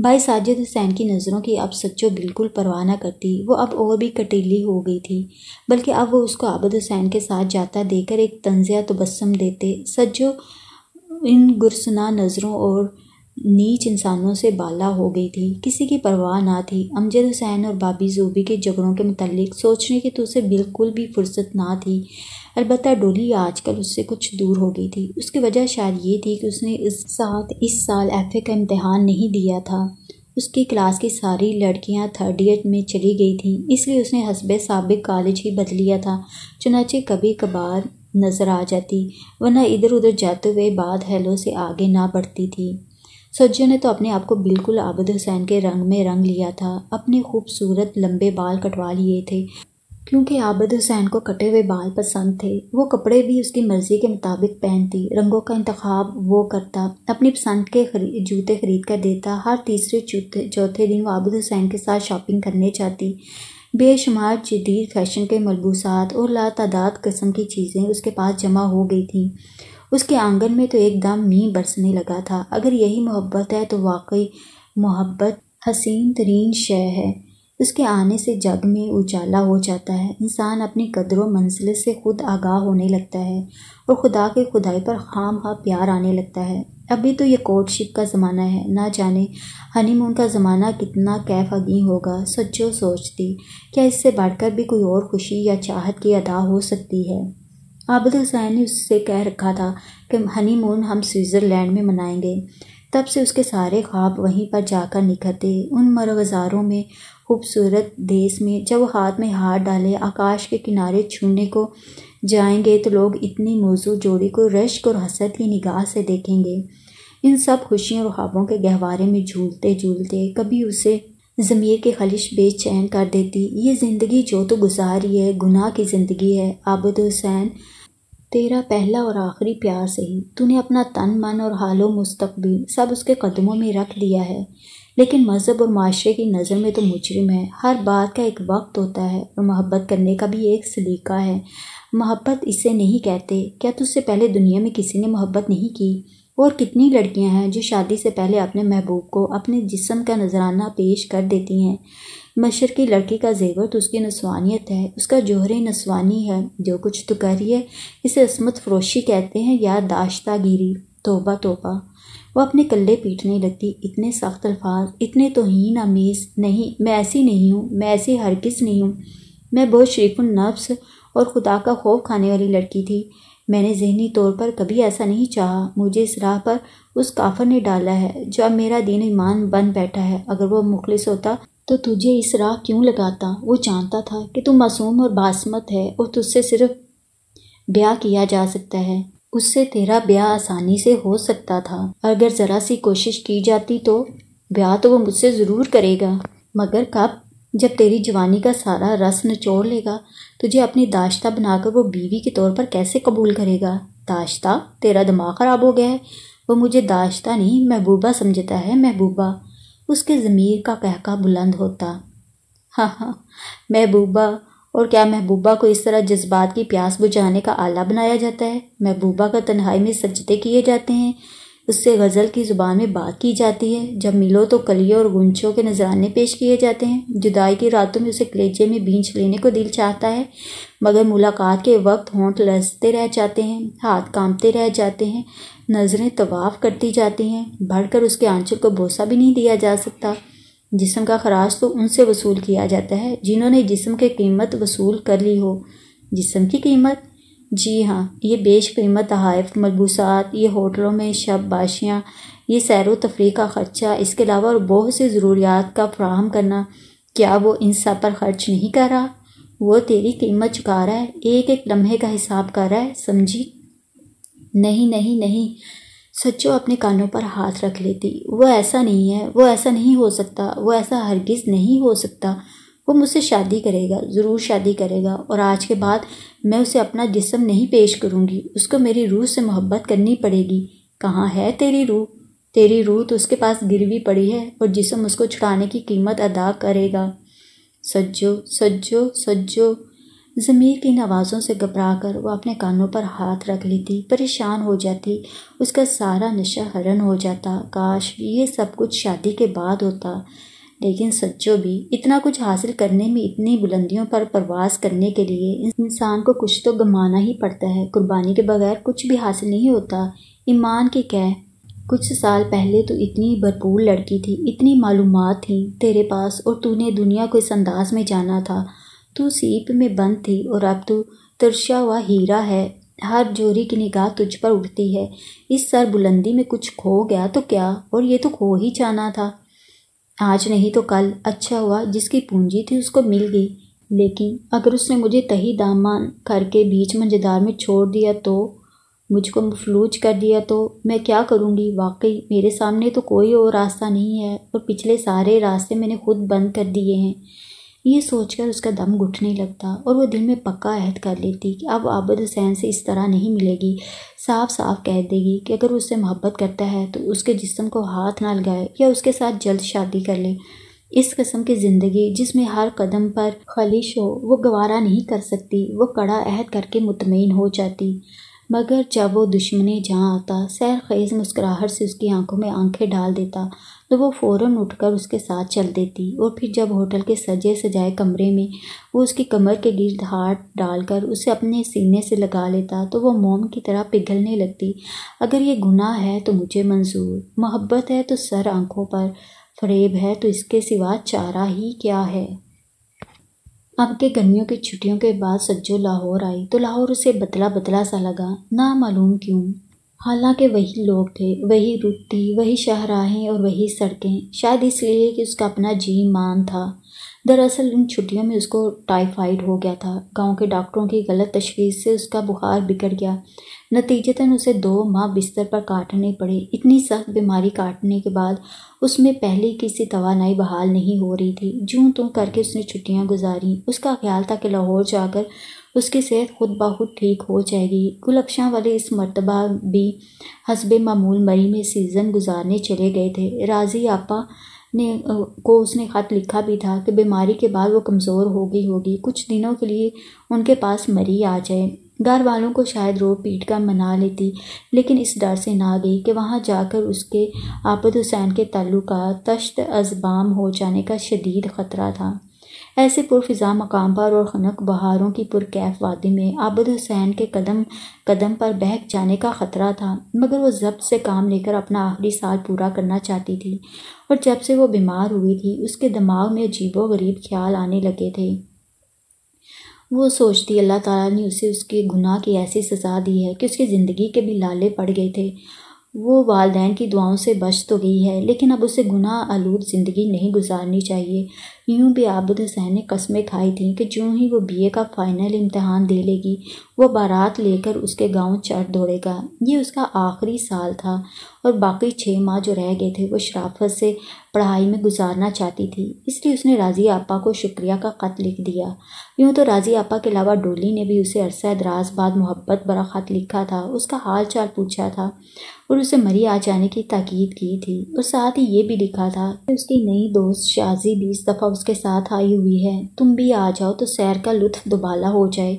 भाई साजिद हुसैन की नज़रों की अब सच्चो बिल्कुल परवाह ना करती वो अब और भी कटीली हो गई थी बल्कि अब वो उसको आबद हुसैन के साथ जाता देकर एक तंजिया तबस्म तो देते सज्जो इन गुरसना नज़रों और नीच इंसानों से बाला हो गई थी किसी की परवाह ना थी अमजद हुसैन और बाबी जूबी के झगड़ों के मतलब सोचने की तो उसे बिल्कुल भी फुर्सत ना थी अलबत् डोली आजकल उससे कुछ दूर हो गई थी उसकी वजह शायद ये थी कि उसने इस साथ इस साल एफ का इम्तहान नहीं दिया था उसकी क्लास की सारी लड़कियां थर्ड ईयर में चली गई थीं इसलिए उसने हसब सबक कॉलेज ही बदलिया था चुनाचे कभी कभार नज़र आ जाती वरना इधर उधर जाते हुए बाद हेलो से आगे ना बढ़ती थी सज्जो ने तो अपने आप को बिल्कुल आबद हुसैन के रंग में रंग लिया था अपने खूबसूरत लंबे बाल कटवा लिए थे क्योंकि आबद हुसैन को कटे हुए बाल पसंद थे वो कपड़े भी उसकी मर्ज़ी के मुताबिक पहनती रंगों का इंतखब वो करता अपनी पसंद के खरी, जूते खरीद कर देता हर तीसरे चौथे चौथे दिन वो आबद हुसैन के साथ शॉपिंग करने जाती बेशुमार जदीद फैशन के मलबूसात और ला लातादाद कस्म की चीज़ें उसके पास जमा हो गई थी उसके आंगन में तो एकदम मीह बरसने लगा था अगर यही मोहब्बत है तो वाकई मोहब्बत हसीन तरीन शय है उसके आने से जग में उजाला हो जाता है इंसान अपनी कदरों मंजिल से खुद आगाह होने लगता है और खुदा के खुदाई पर खाम खा प्यार आने लगता है अभी तो ये कोर्टशिप का ज़माना है ना जाने हनीमून का ज़माना कितना कैफ अगी होगा सचो सोचती क्या इससे बढ़कर भी कोई और खुशी या चाहत की अदा हो सकती है आबिद हुसैन ने उससे कह रखा था कि हनीमून हम स्विट्ज़रलैंड में मनाएंगे तब से उसके सारे ख्वाब वहीं पर जाकर निखरते उन मरगजारों में खूबसूरत देश में जब वो हाथ में हार डाले आकाश के किनारे छूने को जाएंगे तो लोग इतनी मौजू जोड़ी को रश्क और हसरत की निगाह से देखेंगे इन सब खुशियों और ख्वाबों के गहवारे में झूलते झूलते कभी उसे ज़मीर के खलिश बेचैन कर देती ये ज़िंदगी जो तो गुजार है गुनाह की ज़िंदगी है आबद हुसैन तेरा पहला और आखिरी प्यार से ही तूने अपना तन मन और हालो मुस्तकबिल सब उसके कदमों में रख दिया है लेकिन मज़हब और माशरे की नज़र में तो मुजरिम है हर बात का एक वक्त होता है और मोहब्बत करने का भी एक सलीका है मोहब्बत इसे नहीं कहते क्या तुझसे पहले दुनिया में किसी ने मोहब्बत नहीं की और कितनी लड़कियां हैं जो शादी से पहले अपने महबूब को अपने जिस्म का नजराना पेश कर देती हैं मशर की लड़की का जेवर तो उसकी नस्वानियत है उसका जोहर नस्वानी है जो कुछ तो कर रही है इसे असमत फरोशी कहते हैं या दाश्ता गिरी तोबा तोबा वह अपने कल्ले पीटने लगती इतने सख्त अल्फाज इतने तोहन आमीज़ नहीं मैं ऐसी नहीं हूँ मैं ऐसी हरकस नहीं हूँ मैं बहुत नफ्स और खुदा का खौफ खाने वाली लड़की थी मैंने जहनी तौर पर कभी ऐसा नहीं चाहा मुझे इस राह पर उस काफर ने डाला है जो अब मेरा दीन ईमान बन बैठा है अगर वो मुखलिस होता तो तुझे इस राह क्यों लगाता वो जानता था कि तू मासूम और बासमत है और तुझसे सिर्फ ब्याह किया जा सकता है उससे तेरा ब्याह आसानी से हो सकता था अगर ज़रा सी कोशिश की जाती तो ब्याह तो वो मुझसे ज़रूर करेगा मगर कब जब तेरी जवानी का सारा रस निचोड़ लेगा तुझे अपनी दाश्ता बनाकर वो बीवी के तौर पर कैसे कबूल करेगा दाश्ता तेरा दिमाग ख़राब हो गया है वो मुझे दाश्ता नहीं महबूबा समझता है महबूबा उसके ज़मीर का कहका बुलंद होता हाँ हाँ महबूबा और क्या महबूबा को इस तरह जज्बात की प्यास बुझाने का आला बनाया जाता है महबूबा का तन्हाई में सजदे किए जाते हैं उससे गज़ल की ज़ुबान में बात की जाती है जब मिलो तो कलियों और गुंचों के नजराने पेश किए जाते हैं जुदाई की रातों में उसे कलेजे में बींच लेने को दिल चाहता है मगर मुलाकात के वक्त होंठ लसते रह जाते हैं हाथ कांपते रह जाते हैं नज़रें तवाफ़ करती जाती हैं बढ़कर उसके आंचल को भोसा भी नहीं दिया जा सकता जिसम का खराज तो उनसे वसूल किया जाता है जिन्होंने जिसम की कीमत वसूल कर ली हो जिसम की कीमत जी हाँ ये बेश कीमत तहफ़ मलबूसात ये होटलों में शब बाशियाँ ये सैर तफरी का ख़र्चा इसके अलावा और बहुत से ज़रूरियात का फ्राहम करना क्या वो इन सब पर खर्च नहीं कर रहा वो तेरी कीमत चुका रहा है एक एक लम्हे का हिसाब कर रहा है समझी नहीं नहीं नहीं सच्चो अपने कानों पर हाथ रख लेती वो ऐसा नहीं है वो ऐसा नहीं हो सकता वो ऐसा हरगिज़ नहीं हो सकता वो मुझसे शादी करेगा ज़रूर शादी करेगा और आज के बाद मैं उसे अपना जिसम नहीं पेश करूँगी उसको मेरी रूह से मोहब्बत करनी पड़ेगी कहाँ है तेरी रूह तेरी रूह तो उसके पास गिरवी पड़ी है और जिसम उसको छुड़ाने की कीमत अदा करेगा सज्जो सज्जो सज्जो ज़मीर की इन आवाज़ों से घबरा कर वह अपने कानों पर हाथ रख लेती परेशान हो जाती उसका सारा नशा हरण हो जाता काश ये सब कुछ शादी के बाद होता लेकिन सच्चो भी इतना कुछ हासिल करने में इतनी बुलंदियों पर प्रवास करने के लिए इंसान को कुछ तो गमाना ही पड़ता है कुर्बानी के बगैर कुछ भी हासिल नहीं होता ईमान के कह कुछ साल पहले तो इतनी भरपूर लड़की थी इतनी मालूम थी तेरे पास और तूने दुनिया को इस अंदाज में जाना था तू सीप में बंद थी और अब तू तरशा हुआ हीरा है हर जोरी की निगाह तुझ पर उठती है इस सर बुलंदी में कुछ खो गया तो क्या और ये तो खो ही जाना था आज नहीं तो कल अच्छा हुआ जिसकी पूंजी थी उसको मिल गई लेकिन अगर उसने मुझे तही दामान करके बीच मंझेदार में छोड़ दिया तो मुझको मफलूज कर दिया तो मैं क्या करूँगी वाकई मेरे सामने तो कोई और रास्ता नहीं है और पिछले सारे रास्ते मैंने खुद बंद कर दिए हैं ये सोचकर उसका दम घुटने लगता और वो दिल में पक्का अहद कर लेती कि अब आबद हुसैन से इस तरह नहीं मिलेगी साफ साफ कह देगी कि अगर उससे मोहब्बत करता है तो उसके जिस्म को हाथ ना लगाए या उसके साथ जल्द शादी कर ले इस कस्म की ज़िंदगी जिसमें हर कदम पर खलिश हो वो गवारा नहीं कर सकती वो कड़ा अहद करके मुतमिन हो जाती मगर जब वो दुश्मन जहाँ आता सैर खेज़ मुस्कुराहट से उसकी आंखों में आंखें डाल देता तो वो फ़ौरन उठकर उसके साथ चल देती और फिर जब होटल के सजे सजाए कमरे में वो उसकी कमर के गिर्द हाथ डालकर उसे अपने सीने से लगा लेता तो वो मोम की तरह पिघलने लगती अगर ये गुनाह है तो मुझे मंजूर मोहब्बत है तो सर आंखों पर फरेब है तो इसके सिवा चारा ही क्या है अब के गर्मियों की छुट्टियों के बाद सज्जो लाहौर आई तो लाहौर उसे बतला बतला सा लगा ना मालूम क्यों हालांकि वही लोग थे वही रुख थी वही शहराहें और वही सड़कें शायद इसलिए कि उसका अपना जी मान था दरअसल उन छुट्टियों में उसको टाइफाइड हो गया था गांव के डॉक्टरों की गलत तशखीस से उसका बुखार बिगड़ गया नतीजतन उसे दो माह बिस्तर पर काटने पड़े इतनी सख्त बीमारी काटने के बाद उसमें पहले किसी तोानाई बहाल नहीं हो रही थी जूं तू करके उसने छुट्टियां गुजारी उसका ख्याल था कि लाहौर जाकर उसकी सेहत खुद बहुत ठीक हो जाएगी गुलबशाह वाले इस मरतबा भी हसब मामूल मई में सीज़न गुजारने चले गए थे राजी आपा ने को उसने ख़त लिखा भी था कि बीमारी के बाद वो कमज़ोर हो गई होगी कुछ दिनों के लिए उनके पास मरी आ जाए घर वालों को शायद रो पीट कर मना लेती लेकिन इस डर से ना गई कि वहाँ जाकर उसके आपद हुसैन के तल्लुका तश्त अजबाम हो जाने का शदीद ख़तरा था ऐसे पुरफिजा मकाम पर और खनक बहारों की पुरकैफ वादी में आबद हुसैन के कदम कदम पर बहक जाने का ख़तरा था मगर वो जब्त से काम लेकर अपना आखिरी साल पूरा करना चाहती थी और जब से वो बीमार हुई थी उसके दिमाग में अजीबो गरीब ख्याल आने लगे थे वो सोचती अल्लाह ताला ने उसे उसके गुनाह की ऐसी सज़ा दी है कि उसकी ज़िंदगी के भी लाले पड़ गए थे वो वालदेन की दुआओं से बच तो गई है लेकिन अब उसे गुनाह आलूद ज़िंदगी नहीं गुजारनी चाहिए यूं भी आबद हुसैन ने कस्में खाई थी कि जो ही वो बीए का फ़ाइनल इम्तहान दे लेगी वो बारात लेकर उसके गांव चढ़ दौड़ेगा ये उसका आखिरी साल था और बाकी छः माह जो रह गए थे वो शराफत से पढ़ाई में गुजारना चाहती थी इसलिए उसने राजी आपा को शुक्रिया का ख़त लिख दिया यूँ तो राजी आपा के अलावा डोली ने भी उसे अरसा दराज बाद मोहब्बत बड़ा ख़त लिखा था उसका हाल चाल पूछा था और उसे मरी आ जाने की ताकीद की थी और साथ ही ये भी लिखा था कि उसकी नई दोस्त शाजी भी इस दफ़ा उसके साथ आई हुई है तुम भी आ जाओ तो सैर का लुत्फ दुबाला हो जाए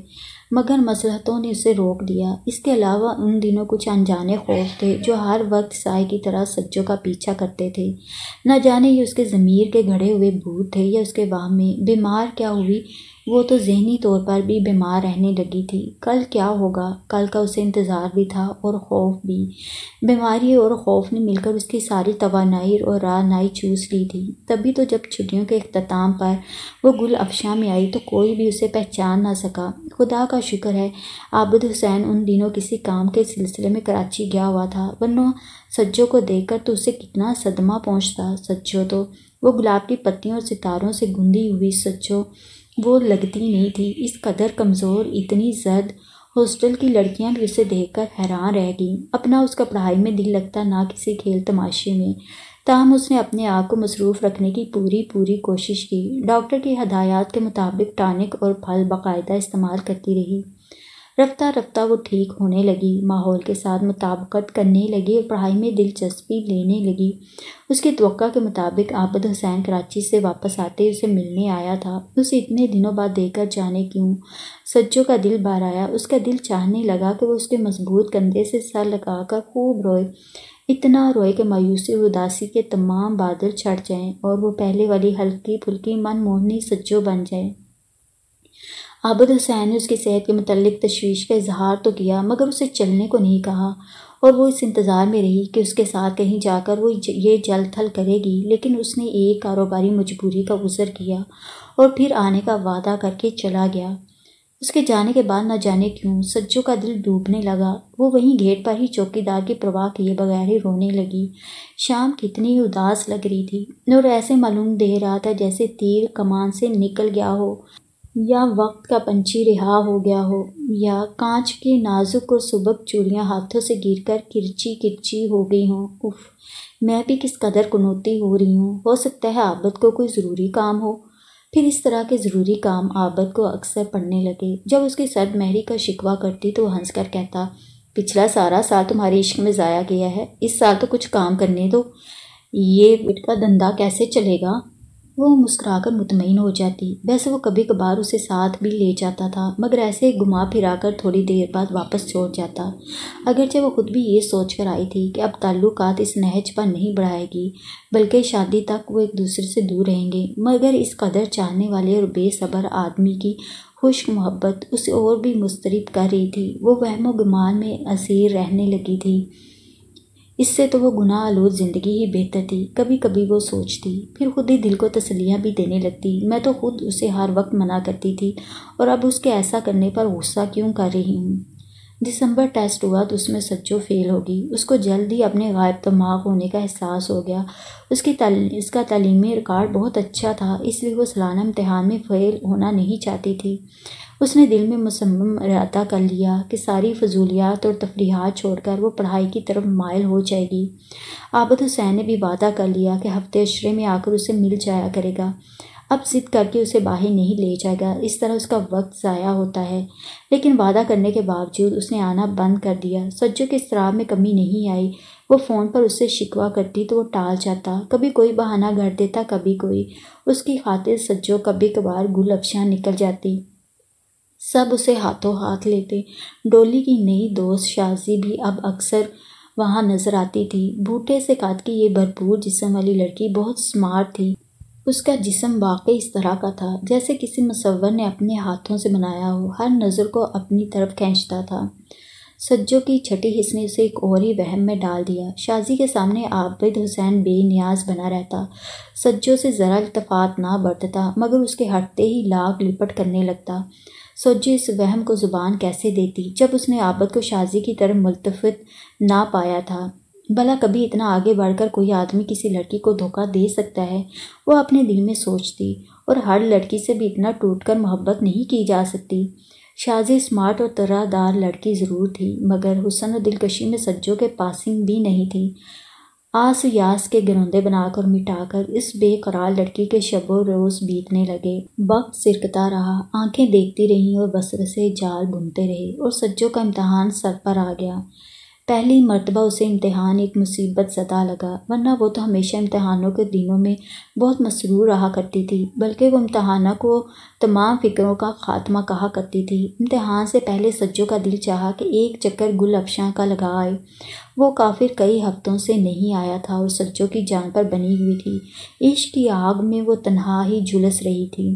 मगर मसलहतों ने उसे रोक दिया इसके अलावा उन दिनों कुछ अनजाने खौफ थे जो हर वक्त साय की तरह सज्जों का पीछा करते थे न जाने ये उसके ज़मीर के घड़े हुए भूत थे या उसके वाह में बीमार क्या हुई वो तो जहनी तौर पर भी बीमार रहने लगी थी कल क्या होगा कल का उसे इंतज़ार भी था और खौफ भी बीमारी और खौफ ने मिलकर उसकी सारी तोानाई और रानाई चूस ली थी तभी तो जब छुट्टियों के अख्ताम पर वो गुल अफशा में आई तो कोई भी उसे पहचान ना सका खुदा का शुक्र है आबद हुसैन उन दिनों किसी काम के सिलसिले में कराची गया हुआ था वरना सज्जों को देख तो उसे कितना सदमा पहुँचता सज्जों तो वो गुलाब की पत्तियों और सितारों से गूंदी हुई सज्जों वो लगती नहीं थी इस कदर कमज़ोर इतनी जद हॉस्टल की लड़कियां भी उसे देखकर हैरान रह गईं अपना उसका पढ़ाई में दिल लगता ना किसी खेल तमाशे में ताहम उसने अपने आप को मसरूफ़ रखने की पूरी पूरी कोशिश की डॉक्टर की हदायत के मुताबिक टॉनिक और फल बाकायदा इस्तेमाल करती रही रफ्ता रफ्ता वो ठीक होने लगी माहौल के साथ मुताबकत करने लगी और पढ़ाई में दिलचस्पी लेने लगी उसकी तो के मुताबिक आबद हुसैन कराची से वापस आते उसे मिलने आया था उसे इतने दिनों बाद देखकर जाने क्यों सज्जों का दिल बार आया उसका दिल चाहने लगा कि वो उसके मजबूत कंधे से सर लगाकर खूब रोए इतना रोए कि मायूसी उदासी के तमाम बादल छट जाएं और वो पहले वाली हल्की फुल्की मन मोहनी सज्जो बन जाएँ आबद हुसैन ने उसकी सेहत के मतलब तशवीश का इजहार तो किया मगर उसे चलने को नहीं कहा और वो इस इंतज़ार में रही कि उसके साथ कहीं जाकर वो ये जल थल करेगी लेकिन उसने एक कारोबारी मजबूरी का गुजर किया और फिर आने का वादा करके चला गया उसके जाने के बाद ना जाने क्यों सज्जू का दिल डूबने लगा वो वहीं गेट पर ही चौकीदार की प्रवाह किए बगैर ही रोने लगी शाम कितनी उदास लग रही थी और ऐसे मालूम दे रहा था जैसे तीर कमान से निकल गया हो या वक्त का पंछी रिहा हो गया हो या कांच के नाजुक और सुबक चूड़ियाँ हाथों से गिर कर किरची किरची हो गई हों उफ मैं भी किस कदर कुनौती हो रही हूँ हो सकता है आबद को कोई ज़रूरी काम हो फिर इस तरह के ज़रूरी काम आबद को अक्सर पड़ने लगे जब उसकी सर्द महरी का शिकवा करती तो वह हंसकर कहता पिछला सारा साल तुम्हारे इश्क में ज़ाया गया है इस साल तो कुछ काम करने दो ये का धंधा कैसे चलेगा वो मुस्कुराकर मुतमिन हो जाती वैसे वो कभी कभार उसे साथ भी ले जाता था मगर ऐसे घुमा फिरा कर थोड़ी देर बाद वापस छोड़ जाता अगरचे वो खुद भी ये सोच कर आई थी कि अब ताल्लुकात इस नहज पर नहीं बढ़ाएगी बल्कि शादी तक वो एक दूसरे से दूर रहेंगे मगर इस कदर चाहने वाले और बेसब्र आदमी की खुश्क मोहब्बत उसे और भी मुस्तरब कर रही थी वो वहमो गुमान में असीर रहने लगी थी इससे तो वो गुनाह आलोद ज़िंदगी ही बेहतर थी कभी कभी वो सोचती फिर खुद ही दिल को तसलियाँ भी देने लगती मैं तो खुद उसे हर वक्त मना करती थी और अब उसके ऐसा करने पर गुस्सा क्यों कर रही हूँ दिसंबर टेस्ट हुआ तो उसमें सच्चो फेल होगी उसको जल्द ही अपने गायब दमाग होने का एहसास हो गया उसकी तल इसका तलीमी रिकॉर्ड बहुत अच्छा था इसलिए वो सालाना इम्तहान में फ़ेल होना नहीं चाहती थी उसने दिल में मुसम्म अदा कर लिया कि सारी फजूलियात और तफरीहत छोड़कर वो पढ़ाई की तरफ मायल हो जाएगी आबद हुसैन ने भी वादा कर लिया कि हफ्ते अशरे में आकर उसे मिल जाया करेगा अब जिद करके उसे बाहर नहीं ले जाएगा इस तरह उसका वक्त ज़ाया होता है लेकिन वादा करने के बावजूद उसने आना बंद कर दिया सज्जो के शराब में कमी नहीं आई वो फ़ोन पर उससे शिकवा करती तो वो टाल जाता कभी कोई बहाना घर देता कभी कोई उसकी खातिर सज्जो कभी कभार गुल अफशा निकल जाती सब उसे हाथों हाथ लेते डोली की नई दोस्त शाजी भी अब अक्सर वहाँ नजर आती थी बूटे से काट की ये भरपूर जिसम वाली लड़की बहुत स्मार्ट थी उसका जिसम वाकई इस तरह का था जैसे किसी मुसवर ने अपने हाथों से बनाया हो हर नज़र को अपनी तरफ खींचता था सज्जों की छठी हिस्से ने उसे एक और ही वहम में डाल दिया शाजी के सामने आबिद हुसैन बेनियाज बना रहता सज्जों से ज़रा इतफ़ात ना बरतता मगर उसके हटते ही लाख लिपट करने लगता सोचे इस वहम को ज़ुबान कैसे देती जब उसने आबद को शाजी की तरफ मुलतफ़ ना पाया था भला कभी इतना आगे बढ़कर कोई आदमी किसी लड़की को धोखा दे सकता है वह अपने दिल में सोचती और हर लड़की से भी इतना टूट कर मोहब्बत नहीं की जा सकती शाजी स्मार्ट और तरादार लड़की ज़रूर थी मगर हुसन और दिलकशी में सज्जों के पासिंग भी नहीं थी आस यास के गिरौंदे बनाकर मिटाकर इस बेकरार लड़की के शबो रोज बीतने लगे वक्त सिरकता रहा आंखें देखती रहीं और बसर से जाल बुनते रहे और सज्जों का इम्तहान सर पर आ गया पहली मरतबा उसे इम्तहान एक मुसीबत सता लगा वरना वो तो हमेशा इम्तहानों के दिनों में बहुत मसरूर रहा करती थी बल्कि वो इम्तहाना को तमाम फ़िक्रों का ख़ात्मा कहा करती थी इम्तहान से पहले सज्जों का दिल चाहा कि एक चक्कर गुल अफशा का लगा आए वो काफिर कई हफ्तों से नहीं आया था और सज्जों की जान पर बनी हुई थी इश्क की आग में वो तनहा ही झुलस रही थी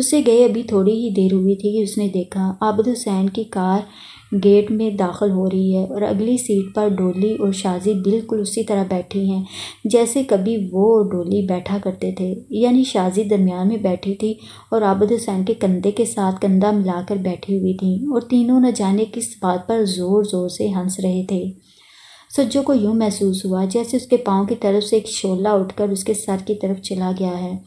उसे गए अभी थोड़ी ही देर हुई थी कि उसने देखा आबद हुसैन की कार गेट में दाखिल हो रही है और अगली सीट पर डोली और शाजी बिल्कुल उसी तरह बैठी हैं जैसे कभी वो और डोली बैठा करते थे यानी शाजी दरमियान में बैठी थी और आबद हुसैन के कंधे के साथ कंधा मिलाकर बैठी हुई थी और तीनों न जाने किस बात पर ज़ोर ज़ोर से हंस रहे थे सज्जों को यूँ महसूस हुआ जैसे उसके पाँव की तरफ से एक शोला उठकर उसके सर की तरफ चला गया है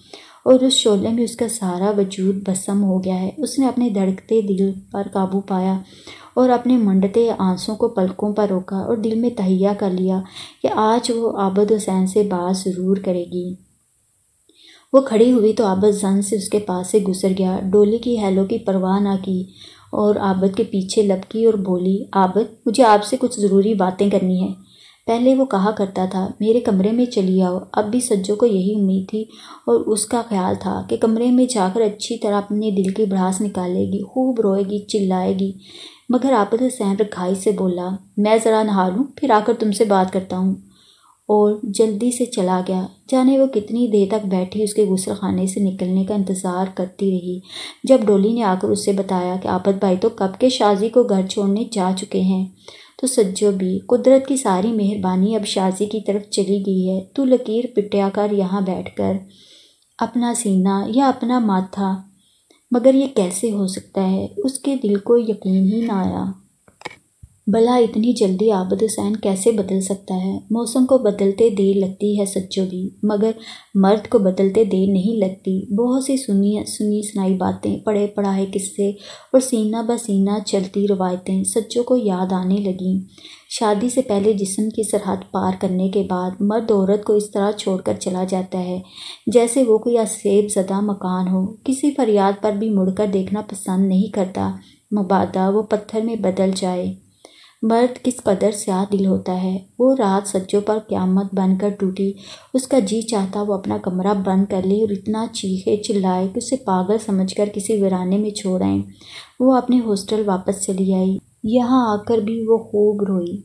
और उस शोले में उसका सारा वजूद बसम हो गया है उसने अपने धड़कते दिल पर काबू पाया और अपने मंडते आंसुओं को पलकों पर रोका और दिल में तहिया कर लिया कि आज वो आबद हुसैन से बात ज़रूर करेगी वो खड़ी हुई तो आबद जन से उसके पास से गुजर गया डोली की हैलो की परवाह ना की और आबद के पीछे लपकी और बोली आबद मुझे आपसे कुछ ज़रूरी बातें करनी है पहले वो कहा करता था मेरे कमरे में चली आओ अब भी सज्जो को यही उम्मीद थी और उसका ख्याल था कि कमरे में जाकर अच्छी तरह अपने दिल की भड़ास निकालेगी खूब रोएगी चिल्लाएगी मगर आपद हुसैन रखाई से बोला मैं ज़रा नहा लूँ फिर आकर तुमसे बात करता हूँ और जल्दी से चला गया जाने वो कितनी देर तक बैठी उसके गुसल खाने से निकलने का इंतज़ार करती रही जब डोली ने आकर उससे बताया कि आपद भाई तो कब के शाजी को घर छोड़ने जा चुके हैं तो सज्जो भी कुदरत की सारी मेहरबानी अब शाजी की तरफ चली गई है तू लकीर पिटिया कर यहाँ बैठ कर अपना सीना या अपना माथा मगर ये कैसे हो सकता है उसके दिल को यकीन ही ना आया भला इतनी जल्दी आबद हुसैन कैसे बदल सकता है मौसम को बदलते देर लगती है सच्चों भी मगर मर्द को बदलते देर नहीं लगती बहुत सी सुनी सुनी सुनाई बातें पढ़े पढ़ाए किस्से और सीना ब सीना चलती रवायतें सच्चों को याद आने लगीं शादी से पहले जिसम की सरहद पार करने के बाद मर्द औरत को इस तरह छोड़कर चला जाता है जैसे वो कोई असेब ज़दा मकान हो किसी फरियाद पर भी मुड़कर देखना पसंद नहीं करता मुबादा वो पत्थर में बदल जाए मर्द किस कदर स्याह दिल होता है वो रात सज्जों पर क्यामत बनकर टूटी उसका जी चाहता वो अपना कमरा बंद कर ले और इतना चीखे चिल्लाए कि उसे पागल समझकर किसी वीराने में छोड़ आए वो अपने हॉस्टल वापस चली आई यहाँ आकर भी वो खूब रोई